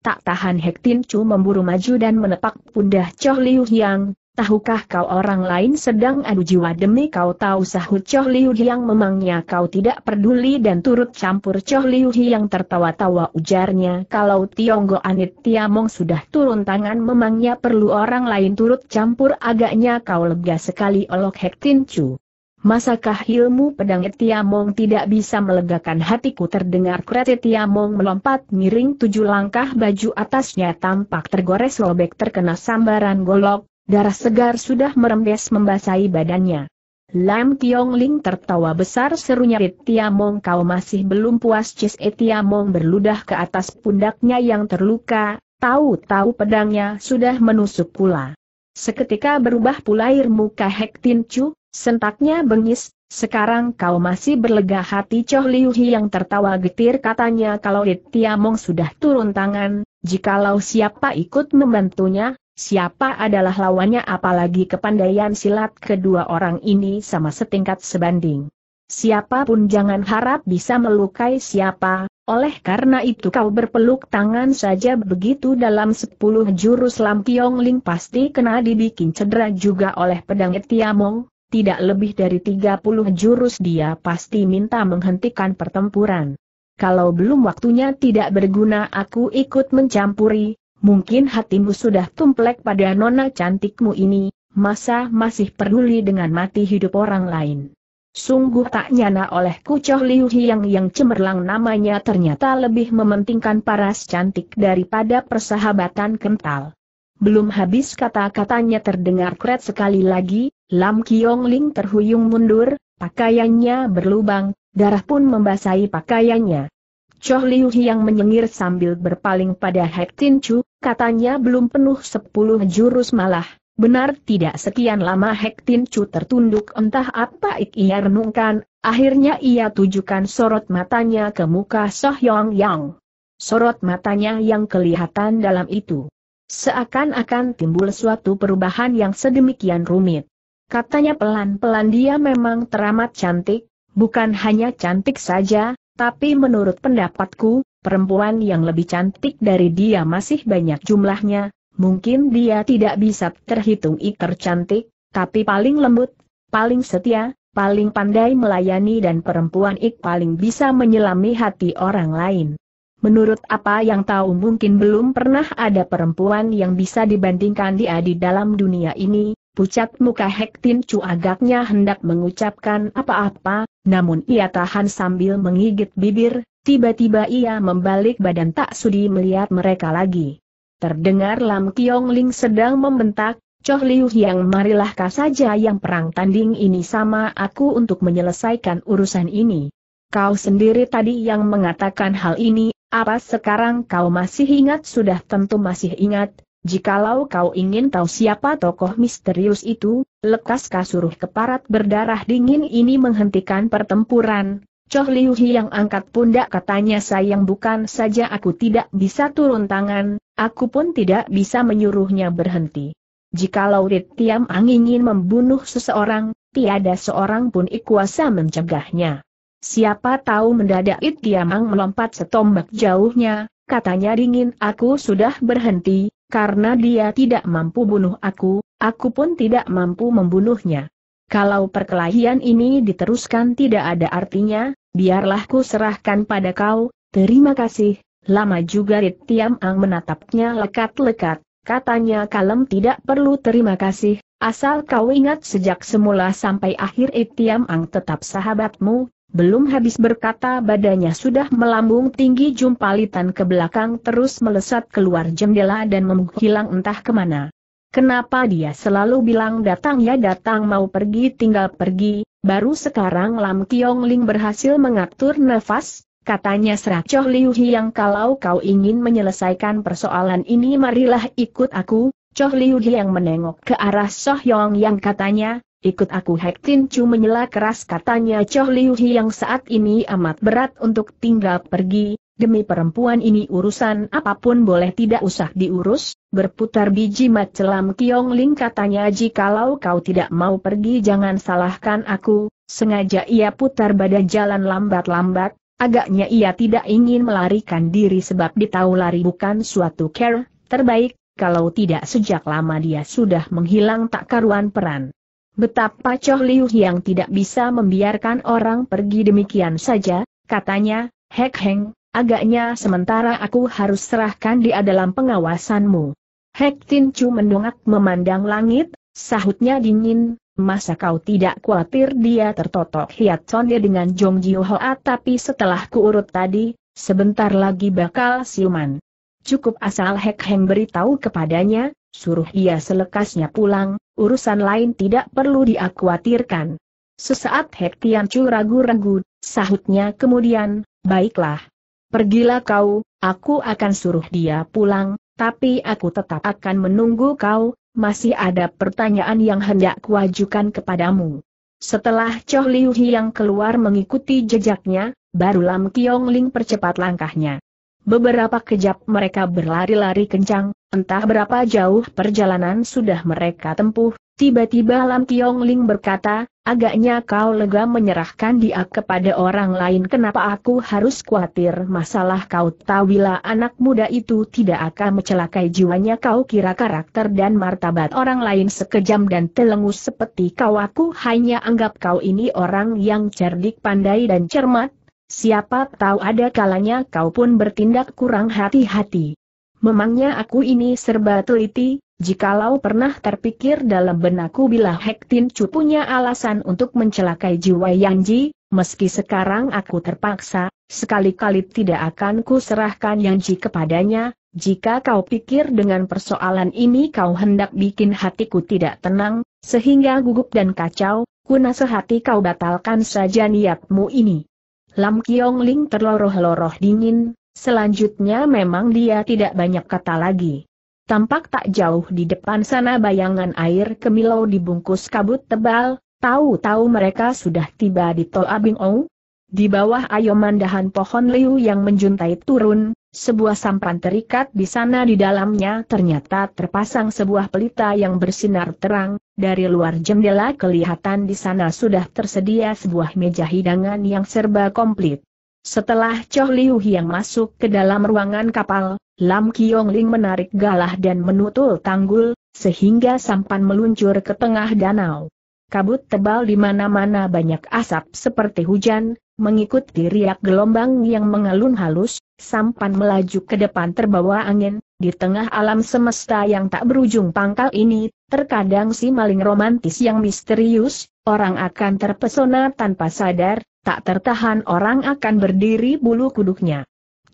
Tak tahan Hek Tin Chu memburu maju dan menepak pundah Choh Liu Yang, tahukah kau orang lain sedang adu jiwa demi kau tahu sahut Choh Liu Yang memangnya kau tidak peduli dan turut campur Choh Liu Yang tertawa-tawa ujarnya kalau Tionggo Anit Tiamong sudah turun tangan memangnya perlu orang lain turut campur agaknya kau lega sekali olok Hek Tin Chu. Masakah ilmu pedang Etiamong tidak bisa melegakan hatiku terdengar kreatif Etiamong melompat miring tujuh langkah baju atasnya tampak tergores robek terkena sambaran golok, darah segar sudah merembes membasahi badannya. Lam Tiong Ling tertawa besar serunya Etiamong, kau masih belum puas Cis Etiamong eh, berludah ke atas pundaknya yang terluka, tahu-tahu pedangnya sudah menusuk pula. Seketika berubah pula air muka Hek Tin Chu, Sentaknya bengis, sekarang kau masih berlega hati Choh Liu Hi yang tertawa getir katanya kalau It Tiamong sudah turun tangan, jikalau siapa ikut membantunya, siapa adalah lawannya apalagi kepandaian silat kedua orang ini sama setingkat sebanding. Siapapun jangan harap bisa melukai siapa, oleh karena itu kau berpeluk tangan saja begitu dalam sepuluh jurus Lam Tiong Ling pasti kena dibikin cedera juga oleh pedang Tiamong, tidak lebih dari 30 jurus dia pasti minta menghentikan pertempuran. Kalau belum waktunya tidak berguna aku ikut mencampuri, mungkin hatimu sudah tumplek pada nona cantikmu ini, masa masih peduli dengan mati hidup orang lain. Sungguh tak nyana oleh Kucoh Liu Hiang yang cemerlang namanya ternyata lebih mementingkan paras cantik daripada persahabatan kental. Belum habis kata-katanya terdengar kret sekali lagi, Lam Kiong Ling terhuyung mundur, pakaiannya berlubang, darah pun membasahi pakaiannya. Choh Liu yang menyengir sambil berpaling pada Hek Tin Chu, katanya belum penuh sepuluh jurus malah. Benar tidak sekian lama Hek Tin Chu tertunduk entah apa ia renungkan, akhirnya ia tujukan sorot matanya ke muka Soh Yong Yang. Sorot matanya yang kelihatan dalam itu Seakan-akan timbul suatu perubahan yang sedemikian rumit. Katanya pelan-pelan dia memang teramat cantik, bukan hanya cantik saja, tapi menurut pendapatku, perempuan yang lebih cantik dari dia masih banyak jumlahnya, mungkin dia tidak bisa terhitung ikar cantik, tapi paling lembut, paling setia, paling pandai melayani dan perempuan ik paling bisa menyelami hati orang lain. Menurut apa yang tahu mungkin belum pernah ada perempuan yang bisa dibandingkan dia di dalam dunia ini, pucat muka Hektin Chu agaknya hendak mengucapkan apa-apa, namun ia tahan sambil menggigit bibir, tiba-tiba ia membalik badan tak sudi melihat mereka lagi. Terdengar Lam Kiong Ling sedang membentak, Choh Liu yang marilahkah saja yang perang tanding ini sama aku untuk menyelesaikan urusan ini. Kau sendiri tadi yang mengatakan hal ini, apa sekarang kau masih ingat? Sudah tentu masih ingat. Jikalau kau ingin tahu siapa tokoh misterius itu, lekas kasuruh keparat berdarah dingin ini menghentikan pertempuran. Choh Liu Hi yang angkat pundak katanya sayang bukan saja aku tidak bisa turun tangan, aku pun tidak bisa menyuruhnya berhenti. Jikalau Rit Tiam Ang ingin membunuh seseorang, tiada seorang pun ikuasa mencegahnya. Siapa tahu mendadak It Tiamang melompat setombak jauhnya, katanya dingin aku sudah berhenti, karena dia tidak mampu bunuh aku, aku pun tidak mampu membunuhnya. Kalau perkelahian ini diteruskan tidak ada artinya, biarlah ku serahkan pada kau, terima kasih. Lama juga It Tiamang menatapnya lekat-lekat, katanya kalem tidak perlu terima kasih, asal kau ingat sejak semula sampai akhir It Ang tetap sahabatmu, belum habis berkata badannya sudah melambung tinggi jumpalitan ke belakang terus melesat keluar jendela dan menghilang entah kemana. Kenapa dia selalu bilang datang ya datang mau pergi tinggal pergi, baru sekarang Lam Kiong Ling berhasil mengatur nafas, katanya Choh Liu Hiang kalau kau ingin menyelesaikan persoalan ini marilah ikut aku, Choh Liu Hiang menengok ke arah Soh Yong yang katanya, Ikut aku Hek Tin Chu menyela keras katanya Choh Liu Hi yang saat ini amat berat untuk tinggal pergi, demi perempuan ini urusan apapun boleh tidak usah diurus, berputar biji mat celam Kiong Ling katanya jikalau kau tidak mau pergi jangan salahkan aku, sengaja ia putar badan jalan lambat-lambat, agaknya ia tidak ingin melarikan diri sebab ditahu lari bukan suatu care, terbaik, kalau tidak sejak lama dia sudah menghilang tak karuan peran. Betapa Choh Liu yang tidak bisa membiarkan orang pergi demikian saja, katanya, Hek Heng, agaknya sementara aku harus serahkan dia dalam pengawasanmu. Hek Tin Chu mendongak memandang langit, sahutnya dingin, masa kau tidak khawatir dia tertotok hiat sonde dengan Jong Jiu Hoa tapi setelah kuurut tadi, sebentar lagi bakal siuman. Cukup asal Hek Heng beritahu kepadanya, suruh ia selekasnya pulang, urusan lain tidak perlu diakuatirkan. Sesaat Hektian Chu ragu-ragu, sahutnya kemudian, baiklah. Pergilah kau, aku akan suruh dia pulang, tapi aku tetap akan menunggu kau, masih ada pertanyaan yang hendak kuajukan kepadamu. Setelah Choh Liu yang keluar mengikuti jejaknya, barulah Lam Kiong Ling percepat langkahnya. Beberapa kejap mereka berlari-lari kencang, entah berapa jauh perjalanan sudah mereka tempuh, tiba-tiba Lam Tiong Ling berkata, agaknya kau lega menyerahkan dia kepada orang lain kenapa aku harus khawatir masalah kau tahu anak muda itu tidak akan mencelakai jiwanya kau kira karakter dan martabat orang lain sekejam dan telengus seperti kau aku hanya anggap kau ini orang yang cerdik pandai dan cermat, Siapa tahu ada kalanya kau pun bertindak kurang hati-hati. Memangnya aku ini serba teliti, jikalau pernah terpikir dalam benakku bila Hektin Chu punya alasan untuk mencelakai jiwa Yanji, meski sekarang aku terpaksa, sekali-kali tidak akan kuserahkan serahkan Yanji kepadanya, jika kau pikir dengan persoalan ini kau hendak bikin hatiku tidak tenang, sehingga gugup dan kacau, ku nasihati kau batalkan saja niatmu ini. Lam Kiong Ling terloroh-loroh dingin, selanjutnya memang dia tidak banyak kata lagi. Tampak tak jauh di depan sana bayangan air kemilau dibungkus kabut tebal, tahu-tahu mereka sudah tiba di Tol Bing Ou. Di bawah ayoman dahan pohon liu yang menjuntai turun, sebuah sampan terikat di sana di dalamnya ternyata terpasang sebuah pelita yang bersinar terang, dari luar jendela kelihatan di sana sudah tersedia sebuah meja hidangan yang serba komplit. Setelah Choh Liu yang masuk ke dalam ruangan kapal, Lam Kiong Ling menarik galah dan menutul tanggul, sehingga sampan meluncur ke tengah danau. Kabut tebal di mana-mana banyak asap seperti hujan, mengikuti riak gelombang yang mengalun halus, Sampan melaju ke depan terbawa angin, di tengah alam semesta yang tak berujung pangkal ini, terkadang si maling romantis yang misterius, orang akan terpesona tanpa sadar, tak tertahan orang akan berdiri bulu kuduknya.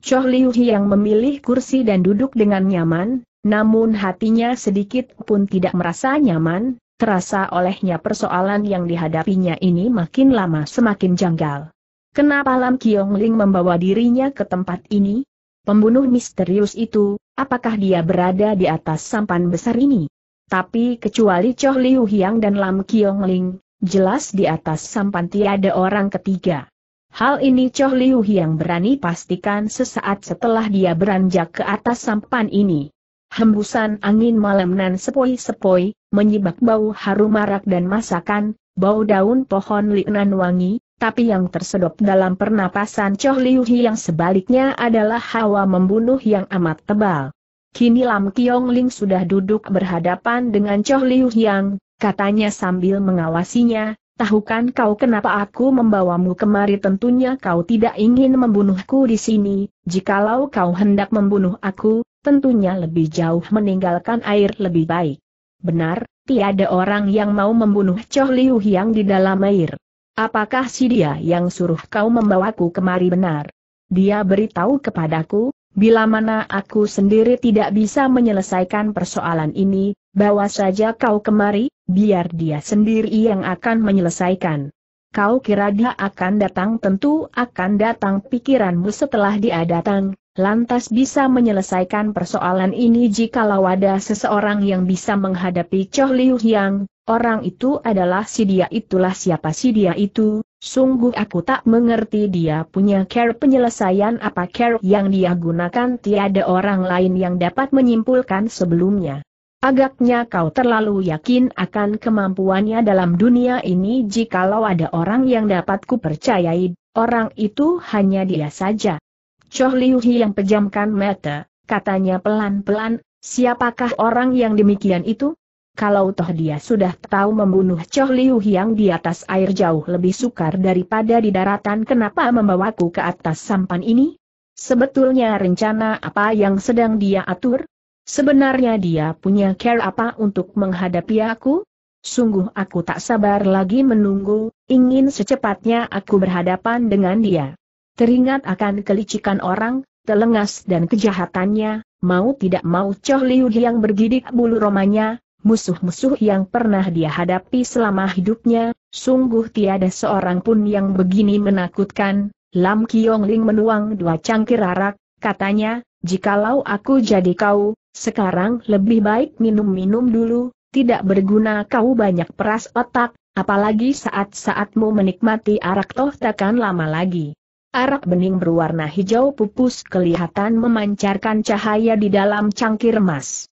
Choh Liu yang memilih kursi dan duduk dengan nyaman, namun hatinya sedikit pun tidak merasa nyaman, terasa olehnya persoalan yang dihadapinya ini makin lama semakin janggal. Kenapa Lam Kiong Ling membawa dirinya ke tempat ini? Pembunuh misterius itu, apakah dia berada di atas sampan besar ini? Tapi kecuali Choh Liu Hiang dan Lam Kiong Ling, jelas di atas sampan tiada orang ketiga. Hal ini Choh Liu Hiang berani pastikan sesaat setelah dia beranjak ke atas sampan ini. Hembusan angin malam nan sepoi-sepoi, menyibak bau harum marak dan masakan, bau daun pohon liunan wangi, tapi yang tersedot dalam pernapasan Choh Liu Hi yang sebaliknya adalah hawa membunuh yang amat tebal. Kini Lam Kiong Ling sudah duduk berhadapan dengan Choh Liu yang, katanya sambil mengawasinya, Tahukan kau kenapa aku membawamu kemari tentunya kau tidak ingin membunuhku di sini, jikalau kau hendak membunuh aku, tentunya lebih jauh meninggalkan air lebih baik. Benar, tiada orang yang mau membunuh Choh Liu yang di dalam air. Apakah si dia yang suruh kau membawaku kemari benar? Dia beritahu kepadaku, bila mana aku sendiri tidak bisa menyelesaikan persoalan ini, bawa saja kau kemari, biar dia sendiri yang akan menyelesaikan. Kau kira dia akan datang tentu akan datang pikiranmu setelah dia datang, lantas bisa menyelesaikan persoalan ini jikalau ada seseorang yang bisa menghadapi Choh Liu Yang, Orang itu adalah si dia itulah siapa si dia itu, sungguh aku tak mengerti dia punya care penyelesaian apa care yang dia gunakan tiada orang lain yang dapat menyimpulkan sebelumnya. Agaknya kau terlalu yakin akan kemampuannya dalam dunia ini jikalau ada orang yang dapat percayai. orang itu hanya dia saja. Choh Liu Hi yang pejamkan mata, katanya pelan-pelan, siapakah orang yang demikian itu? kalau toh dia sudah tahu membunuh Choh Liu Hiang di atas air jauh lebih sukar daripada di daratan kenapa membawaku ke atas sampan ini? Sebetulnya rencana apa yang sedang dia atur? Sebenarnya dia punya care apa untuk menghadapi aku? Sungguh aku tak sabar lagi menunggu, ingin secepatnya aku berhadapan dengan dia. Teringat akan kelicikan orang, telengas dan kejahatannya, mau tidak mau Choh Liu yang bergidik bulu romanya, musuh-musuh yang pernah dia hadapi selama hidupnya, sungguh tiada seorang pun yang begini menakutkan. Lam Kiong Ling menuang dua cangkir arak, katanya, jikalau aku jadi kau, sekarang lebih baik minum-minum dulu, tidak berguna kau banyak peras otak, apalagi saat-saatmu menikmati arak toh takkan lama lagi. Arak bening berwarna hijau pupus kelihatan memancarkan cahaya di dalam cangkir emas.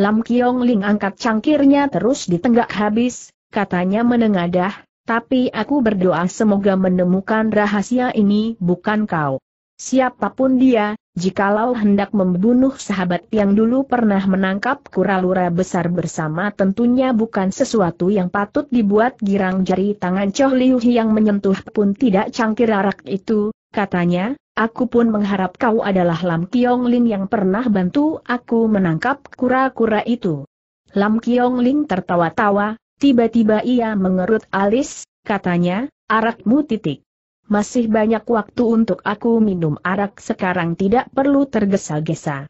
Lam Kiong Ling angkat cangkirnya terus ditenggak habis, katanya menengadah, tapi aku berdoa semoga menemukan rahasia ini bukan kau. Siapapun dia, jikalau hendak membunuh sahabat yang dulu pernah menangkap kura-lura besar bersama tentunya bukan sesuatu yang patut dibuat girang jari tangan Choh Liu yang menyentuh pun tidak cangkir arak itu, katanya, aku pun mengharap kau adalah Lam Kiong Ling yang pernah bantu aku menangkap kura-kura itu. Lam Kiong Ling tertawa-tawa, tiba-tiba ia mengerut alis, katanya, arakmu titik. Masih banyak waktu untuk aku minum arak sekarang tidak perlu tergesa-gesa.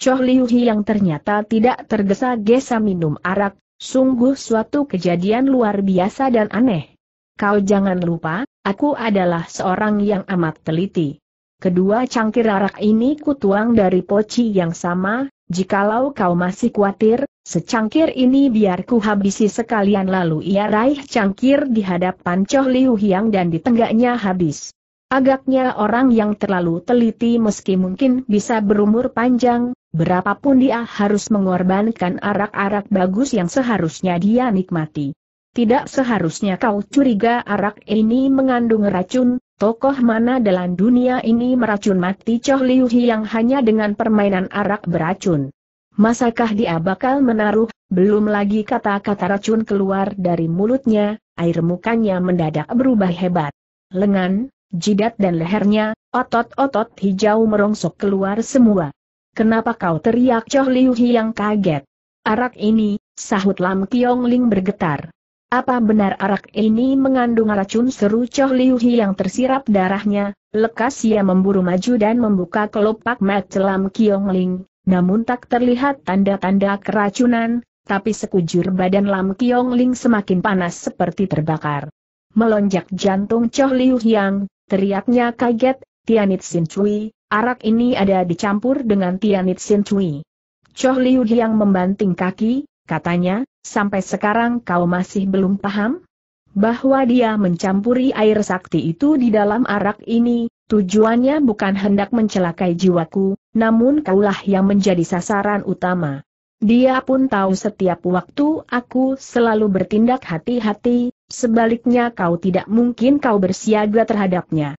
Choh Liu Hi yang ternyata tidak tergesa-gesa minum arak, sungguh suatu kejadian luar biasa dan aneh. Kau jangan lupa, aku adalah seorang yang amat teliti. Kedua cangkir arak ini kutuang dari poci yang sama, jikalau kau masih khawatir, secangkir ini biar ku habisi sekalian lalu ia raih cangkir di hadapan Choh Liu Hiang dan di tenggaknya habis. Agaknya orang yang terlalu teliti meski mungkin bisa berumur panjang, berapapun dia harus mengorbankan arak-arak bagus yang seharusnya dia nikmati. Tidak seharusnya kau curiga arak ini mengandung racun, tokoh mana dalam dunia ini meracun mati Choh Liu yang hanya dengan permainan arak beracun. Masakah dia bakal menaruh, belum lagi kata-kata racun keluar dari mulutnya, air mukanya mendadak berubah hebat. Lengan, jidat dan lehernya, otot-otot hijau merongsok keluar semua. Kenapa kau teriak Choh Liu yang kaget? Arak ini, sahut Lam Kiong Ling bergetar. Apa benar arak ini mengandung racun seru Choh Liu Hi yang tersirap darahnya, lekas ia memburu maju dan membuka kelopak mat celam Kiong Ling, namun tak terlihat tanda-tanda keracunan, tapi sekujur badan Lam Kiong Ling semakin panas seperti terbakar. Melonjak jantung Choh Liu Hiang, teriaknya kaget, Tianit Sin Cui, arak ini ada dicampur dengan Tianit Sin Cui. Choh Liu Hiang membanting kaki, katanya, sampai sekarang kau masih belum paham? Bahwa dia mencampuri air sakti itu di dalam arak ini, tujuannya bukan hendak mencelakai jiwaku, namun kaulah yang menjadi sasaran utama. Dia pun tahu setiap waktu aku selalu bertindak hati-hati, sebaliknya kau tidak mungkin kau bersiaga terhadapnya.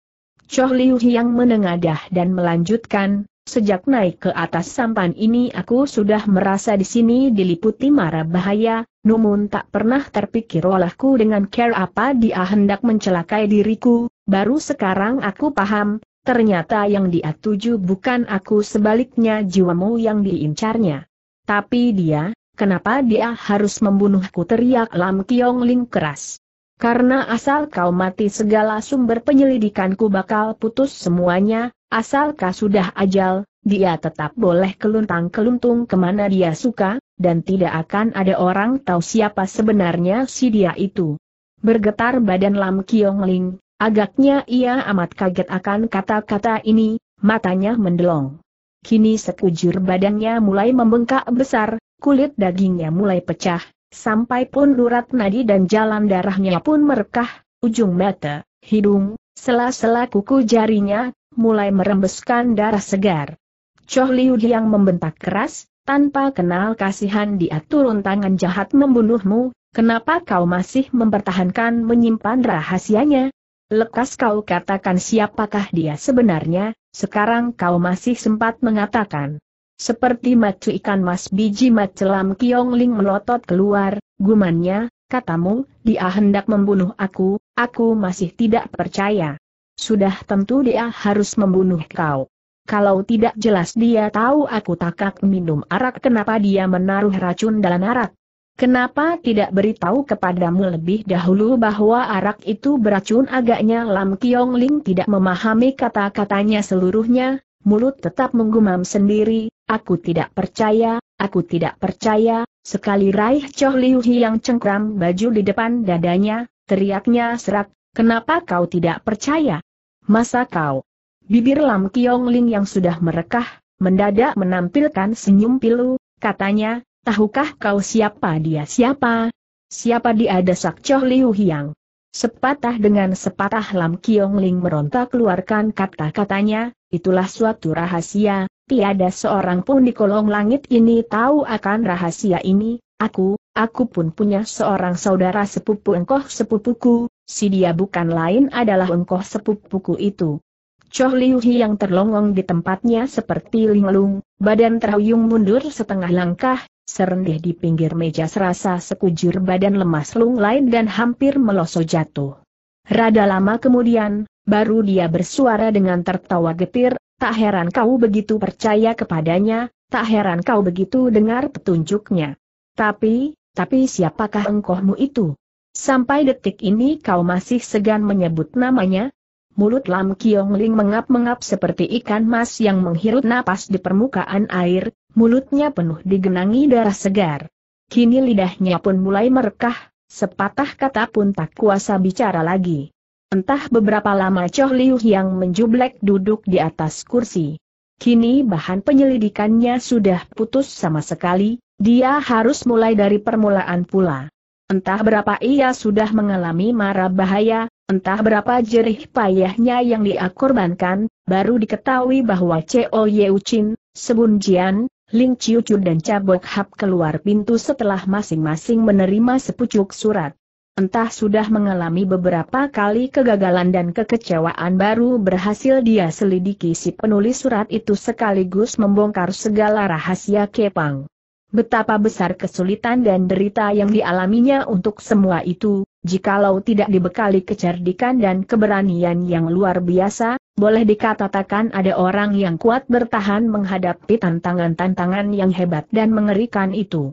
Choh Liu yang menengadah dan melanjutkan, Sejak naik ke atas sampan ini aku sudah merasa di sini diliputi mara bahaya, namun tak pernah terpikir olehku dengan care apa dia hendak mencelakai diriku, baru sekarang aku paham, ternyata yang dia tuju bukan aku sebaliknya jiwamu yang diincarnya. Tapi dia, kenapa dia harus membunuhku teriak Lam Kiong Ling keras. Karena asal kau mati segala sumber penyelidikanku bakal putus semuanya, asal kau sudah ajal, dia tetap boleh keluntang-keluntung kemana dia suka, dan tidak akan ada orang tahu siapa sebenarnya si dia itu. Bergetar badan Lam Kiong Ling, agaknya ia amat kaget akan kata-kata ini, matanya mendelong. Kini sekujur badannya mulai membengkak besar, kulit dagingnya mulai pecah, Sampai pun lurat nadi dan jalan darahnya pun merekah, ujung mata, hidung, sela-sela kuku jarinya, mulai merembeskan darah segar. Choh Liu yang membentak keras, tanpa kenal kasihan dia turun tangan jahat membunuhmu, kenapa kau masih mempertahankan menyimpan rahasianya? Lekas kau katakan siapakah dia sebenarnya, sekarang kau masih sempat mengatakan. Seperti macu ikan mas biji macelam Kiong Ling melotot keluar, gumannya, katamu, dia hendak membunuh aku, aku masih tidak percaya. Sudah tentu dia harus membunuh kau. Kalau tidak jelas dia tahu aku takak minum arak kenapa dia menaruh racun dalam arak. Kenapa tidak beritahu kepadamu lebih dahulu bahwa arak itu beracun agaknya Lam Kiong Ling tidak memahami kata-katanya seluruhnya, mulut tetap menggumam sendiri, Aku tidak percaya, aku tidak percaya, sekali raih Choh Liu yang cengkram baju di depan dadanya, teriaknya serak, kenapa kau tidak percaya? Masa kau? Bibir Lam Kiong Ling yang sudah merekah, mendadak menampilkan senyum pilu, katanya, tahukah kau siapa dia siapa? Siapa dia desak Choh Liu Hiang? Sepatah dengan sepatah Lam Kiong Ling meronta keluarkan kata-katanya, itulah suatu rahasia, tiada seorang pun di kolong langit ini tahu akan rahasia ini, aku, aku pun punya seorang saudara sepupu engkoh sepupuku, si dia bukan lain adalah engkoh sepupuku itu. Choh Liu Hi yang terlongong di tempatnya seperti linglung, badan terhuyung mundur setengah langkah, serendah di pinggir meja serasa sekujur badan lemas lung lain dan hampir meloso jatuh. Rada lama kemudian, baru dia bersuara dengan tertawa getir, Tak heran kau begitu percaya kepadanya, tak heran kau begitu dengar petunjuknya. Tapi, tapi siapakah engkohmu itu? Sampai detik ini kau masih segan menyebut namanya? Mulut Lam Kiong Ling mengap-mengap seperti ikan mas yang menghirup napas di permukaan air, mulutnya penuh digenangi darah segar. Kini lidahnya pun mulai merekah, sepatah kata pun tak kuasa bicara lagi. Entah beberapa lama Choh Liu yang menjublek duduk di atas kursi. Kini bahan penyelidikannya sudah putus sama sekali, dia harus mulai dari permulaan pula. Entah berapa ia sudah mengalami mara bahaya, entah berapa jerih payahnya yang dia korbankan, baru diketahui bahwa Cho Yeu Chin, Sebun Jian, Ling Chiu Chun dan Cabok Hap keluar pintu setelah masing-masing menerima sepucuk surat. Entah sudah mengalami beberapa kali kegagalan dan kekecewaan baru berhasil dia selidiki si penulis surat itu sekaligus membongkar segala rahasia Kepang. Betapa besar kesulitan dan derita yang dialaminya untuk semua itu, jikalau tidak dibekali kecerdikan dan keberanian yang luar biasa, boleh dikatakan ada orang yang kuat bertahan menghadapi tantangan-tantangan yang hebat dan mengerikan itu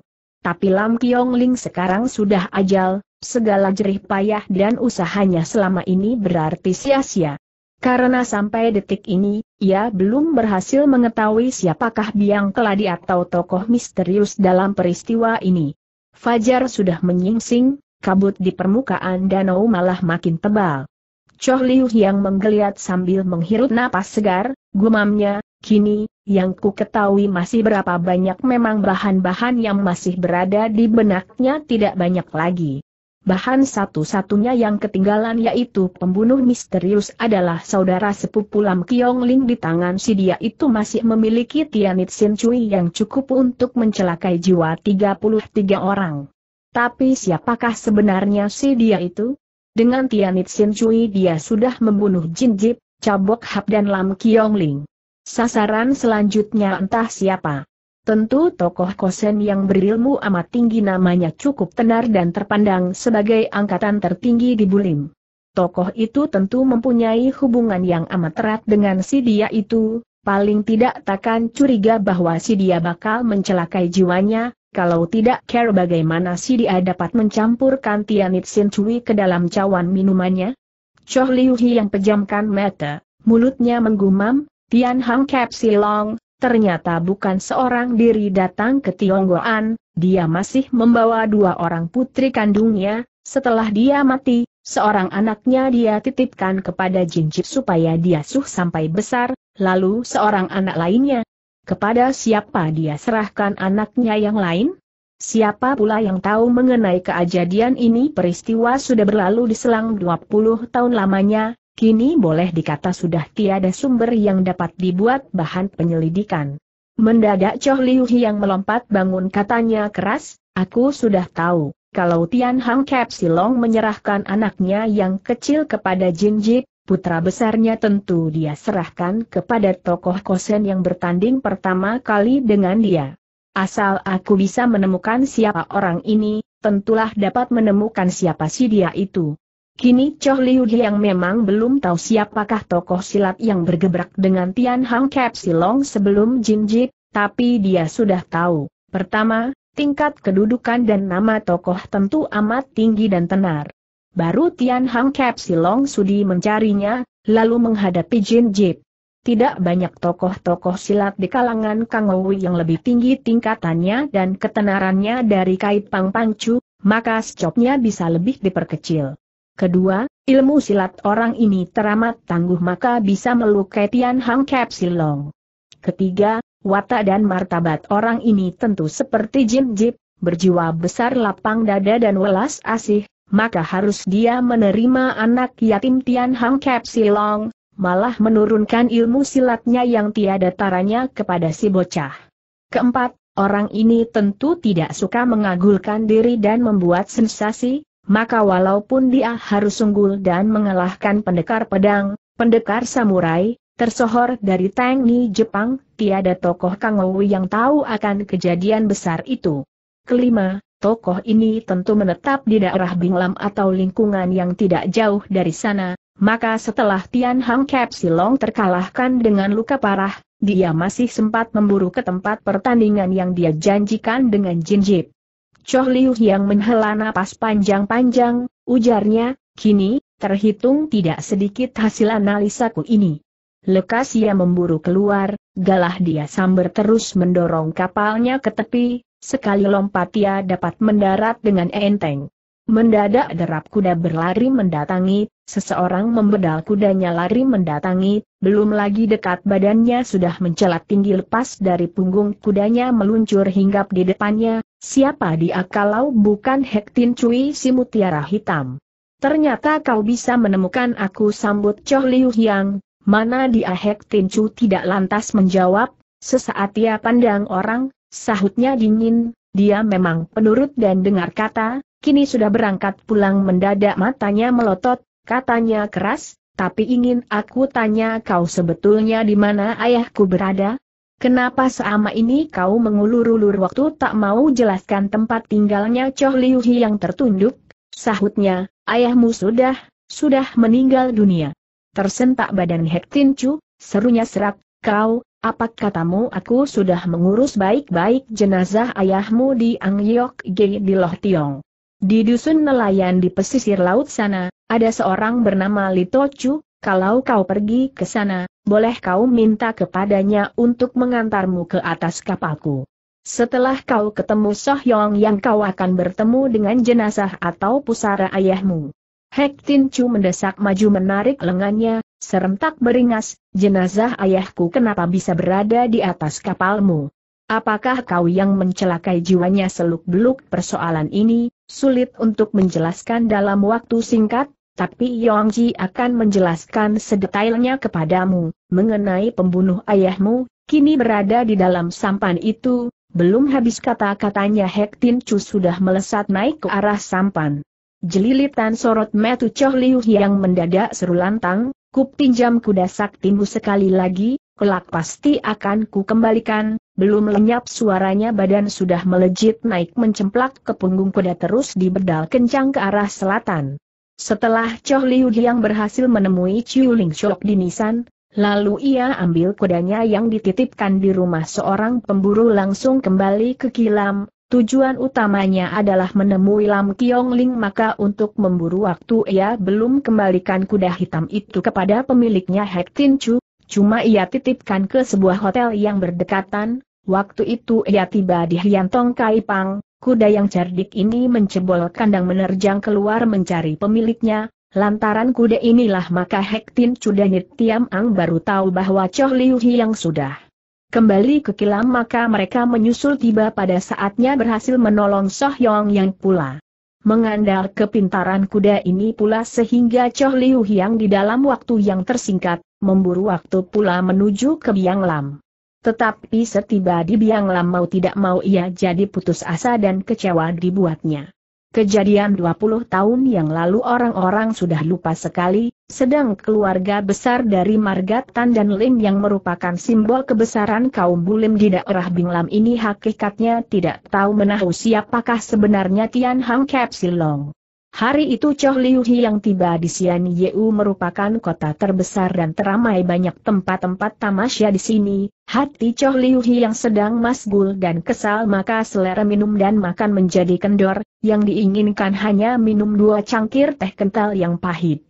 tapi Lam Kiong Ling sekarang sudah ajal, segala jerih payah dan usahanya selama ini berarti sia-sia. Karena sampai detik ini, ia belum berhasil mengetahui siapakah biang keladi atau tokoh misterius dalam peristiwa ini. Fajar sudah menyingsing, kabut di permukaan danau malah makin tebal. Choh Liu yang menggeliat sambil menghirup napas segar, gumamnya, kini, yang ku ketahui masih berapa banyak memang bahan-bahan yang masih berada di benaknya tidak banyak lagi. Bahan satu-satunya yang ketinggalan yaitu pembunuh misterius adalah saudara sepupu Lam Kiong Ling di tangan si dia itu masih memiliki Tianit Sin Cui yang cukup untuk mencelakai jiwa 33 orang. Tapi siapakah sebenarnya si dia itu? Dengan Tianit Sin Cui dia sudah membunuh Jin Jip, Cabok Hap dan Lam Kiong Ling. Sasaran selanjutnya entah siapa. Tentu tokoh kosen yang berilmu amat tinggi namanya cukup tenar dan terpandang sebagai angkatan tertinggi di Bulim. Tokoh itu tentu mempunyai hubungan yang amat erat dengan si dia itu, paling tidak takkan curiga bahwa si dia bakal mencelakai jiwanya, kalau tidak care bagaimana si dia dapat mencampurkan Tianit Sin ke dalam cawan minumannya. Choh Liu Hi yang pejamkan mata, mulutnya menggumam, Tian Hang Kep ternyata bukan seorang diri datang ke Tionggoan, dia masih membawa dua orang putri kandungnya, setelah dia mati, seorang anaknya dia titipkan kepada Jinjit supaya dia suh sampai besar, lalu seorang anak lainnya. Kepada siapa dia serahkan anaknya yang lain? Siapa pula yang tahu mengenai keajadian ini peristiwa sudah berlalu di selang 20 tahun lamanya, Kini boleh dikata sudah tiada sumber yang dapat dibuat bahan penyelidikan. Mendadak Choh Liu yang melompat bangun katanya keras, aku sudah tahu, kalau Tian Hang Kep menyerahkan anaknya yang kecil kepada Jin Jip, putra besarnya tentu dia serahkan kepada tokoh kosen yang bertanding pertama kali dengan dia. Asal aku bisa menemukan siapa orang ini, tentulah dapat menemukan siapa si dia itu. Kini Choh Liu yang memang belum tahu siapakah tokoh silat yang bergebrak dengan Tian Hang Kep Silong sebelum Jin Jip, tapi dia sudah tahu, pertama, tingkat kedudukan dan nama tokoh tentu amat tinggi dan tenar. Baru Tian Hang Kep Silong sudi mencarinya, lalu menghadapi Jin Jip. Tidak banyak tokoh-tokoh silat di kalangan Kang Wu yang lebih tinggi tingkatannya dan ketenarannya dari Kai Pang Pangcu, maka skopnya bisa lebih diperkecil. Kedua, ilmu silat orang ini teramat tangguh maka bisa melukai Tian Hang Kep Silong. Ketiga, watak dan martabat orang ini tentu seperti Jin Jip, berjiwa besar lapang dada dan welas asih, maka harus dia menerima anak yatim Tian Hang Kep Silong, malah menurunkan ilmu silatnya yang tiada taranya kepada si bocah. Keempat, orang ini tentu tidak suka mengagulkan diri dan membuat sensasi, maka walaupun dia harus sungguh dan mengalahkan pendekar pedang, pendekar samurai, tersohor dari tank Jepang, tiada tokoh Kangowi yang tahu akan kejadian besar itu. Kelima, tokoh ini tentu menetap di daerah Binglam atau lingkungan yang tidak jauh dari sana, maka setelah Tian Hang Kep Silong terkalahkan dengan luka parah, dia masih sempat memburu ke tempat pertandingan yang dia janjikan dengan Jinjip. Choh Liu yang menghela napas panjang-panjang, ujarnya, kini, terhitung tidak sedikit hasil analisaku ini. Lekas ia memburu keluar, galah dia samber terus mendorong kapalnya ke tepi, sekali lompat ia dapat mendarat dengan enteng. Mendadak derap kuda berlari mendatangi, seseorang membedal kudanya lari mendatangi, belum lagi dekat badannya sudah mencelat tinggi lepas dari punggung kudanya meluncur hinggap di depannya, Siapa dia kalau bukan Hektin Cui si mutiara hitam? Ternyata kau bisa menemukan aku sambut Choh Liu Hyang, mana dia Hektin Cui tidak lantas menjawab, sesaat ia pandang orang, sahutnya dingin, dia memang penurut dan dengar kata, kini sudah berangkat pulang mendadak matanya melotot, katanya keras, tapi ingin aku tanya kau sebetulnya di mana ayahku berada? Kenapa selama ini kau mengulur-ulur waktu tak mau jelaskan tempat tinggalnya Choh Liu Hi yang tertunduk? Sahutnya, ayahmu sudah, sudah meninggal dunia. Tersentak badan Hek Tin Chu, serunya serak, kau, apa katamu aku sudah mengurus baik-baik jenazah ayahmu di Ang Angyeok Ge di Loh Tiong. Di dusun nelayan di pesisir laut sana, ada seorang bernama Lito Chu, kalau kau pergi ke sana, boleh kau minta kepadanya untuk mengantarmu ke atas kapalku. Setelah kau ketemu Sohyong yang kau akan bertemu dengan jenazah atau pusara ayahmu. Hek Tin Chu mendesak maju menarik lengannya, serentak beringas, jenazah ayahku kenapa bisa berada di atas kapalmu? Apakah kau yang mencelakai jiwanya seluk-beluk persoalan ini, sulit untuk menjelaskan dalam waktu singkat? tapi Yongji akan menjelaskan sedetailnya kepadamu, mengenai pembunuh ayahmu, kini berada di dalam sampan itu, belum habis kata-katanya Hek Tin Chu sudah melesat naik ke arah sampan. Jelilitan sorot metu Choh Liu yang mendadak seru lantang, ku pinjam kuda saktimu sekali lagi, kelak pasti akan ku kembalikan, belum lenyap suaranya badan sudah melejit naik mencemplak ke punggung kuda terus dibedal kencang ke arah selatan. Setelah Choh Liu yang berhasil menemui Chiu Ling Shok di Nisan, lalu ia ambil kudanya yang dititipkan di rumah seorang pemburu langsung kembali ke Kilam, Tujuan utamanya adalah menemui Lam Kiong Ling maka untuk memburu waktu ia belum kembalikan kuda hitam itu kepada pemiliknya Hek Tin Chu, cuma ia titipkan ke sebuah hotel yang berdekatan, waktu itu ia tiba di Hiantong Kai Pang, Kuda yang cerdik ini mencebol kandang menerjang keluar mencari pemiliknya, lantaran kuda inilah maka Hektin Cudanit Tiam Ang baru tahu bahwa Choh Liu yang sudah kembali ke kilam maka mereka menyusul tiba pada saatnya berhasil menolong Soh Yong yang pula. Mengandal kepintaran kuda ini pula sehingga Choh Liu yang di dalam waktu yang tersingkat, memburu waktu pula menuju ke Biang Lam. Tetapi setiba di lama mau tidak mau ia jadi putus asa dan kecewa dibuatnya. Kejadian 20 tahun yang lalu orang-orang sudah lupa sekali, sedang keluarga besar dari Margatan dan Lim yang merupakan simbol kebesaran kaum Bulim di daerah Binglam ini hakikatnya tidak tahu menahu siapakah sebenarnya Tian Hang Kapsilong. Hari itu Choh Liu yang tiba di Sian Yeu merupakan kota terbesar dan teramai banyak tempat-tempat tamasya di sini. Hati Choh Liu yang sedang masgul dan kesal maka selera minum dan makan menjadi kendor, yang diinginkan hanya minum dua cangkir teh kental yang pahit.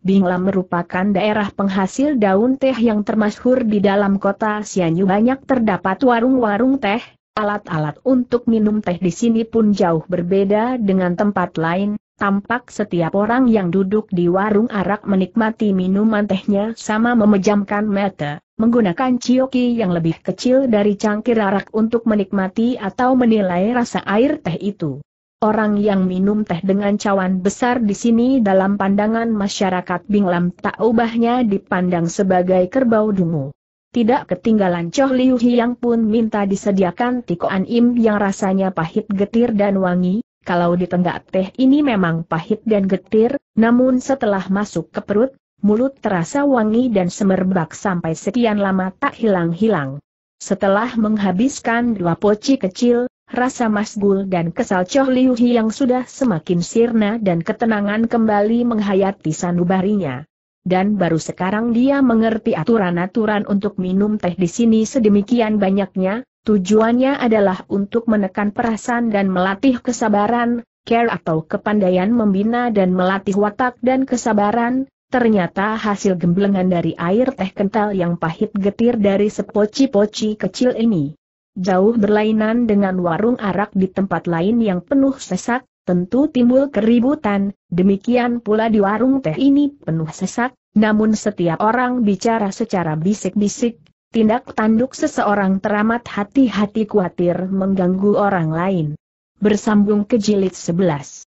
Binglam merupakan daerah penghasil daun teh yang termasyhur di dalam kota Sianyu banyak terdapat warung-warung teh, alat-alat untuk minum teh di sini pun jauh berbeda dengan tempat lain, Tampak setiap orang yang duduk di warung arak menikmati minuman tehnya sama memejamkan mata, menggunakan cioki yang lebih kecil dari cangkir arak untuk menikmati atau menilai rasa air teh itu. Orang yang minum teh dengan cawan besar di sini dalam pandangan masyarakat Binglam tak ubahnya dipandang sebagai kerbau dungu. Tidak ketinggalan Choh Liu Hiang pun minta disediakan tikoan im yang rasanya pahit getir dan wangi, kalau di ditenggak teh ini memang pahit dan getir, namun setelah masuk ke perut, mulut terasa wangi dan semerbak sampai sekian lama tak hilang-hilang. Setelah menghabiskan dua poci kecil, rasa masgul dan kesal Choh Liu yang sudah semakin sirna dan ketenangan kembali menghayati sanubarinya. Dan baru sekarang dia mengerti aturan-aturan untuk minum teh di sini sedemikian banyaknya, Tujuannya adalah untuk menekan perasaan dan melatih kesabaran, care atau kepandaian membina dan melatih watak dan kesabaran, Ternyata hasil gemblengan dari air teh kental yang pahit getir dari sepoci-poci kecil ini. Jauh berlainan dengan warung arak di tempat lain yang penuh sesak, tentu timbul keributan, demikian pula di warung teh ini penuh sesak, namun setiap orang bicara secara bisik-bisik, tindak tanduk seseorang teramat hati-hati khawatir mengganggu orang lain. Bersambung ke jilid 11.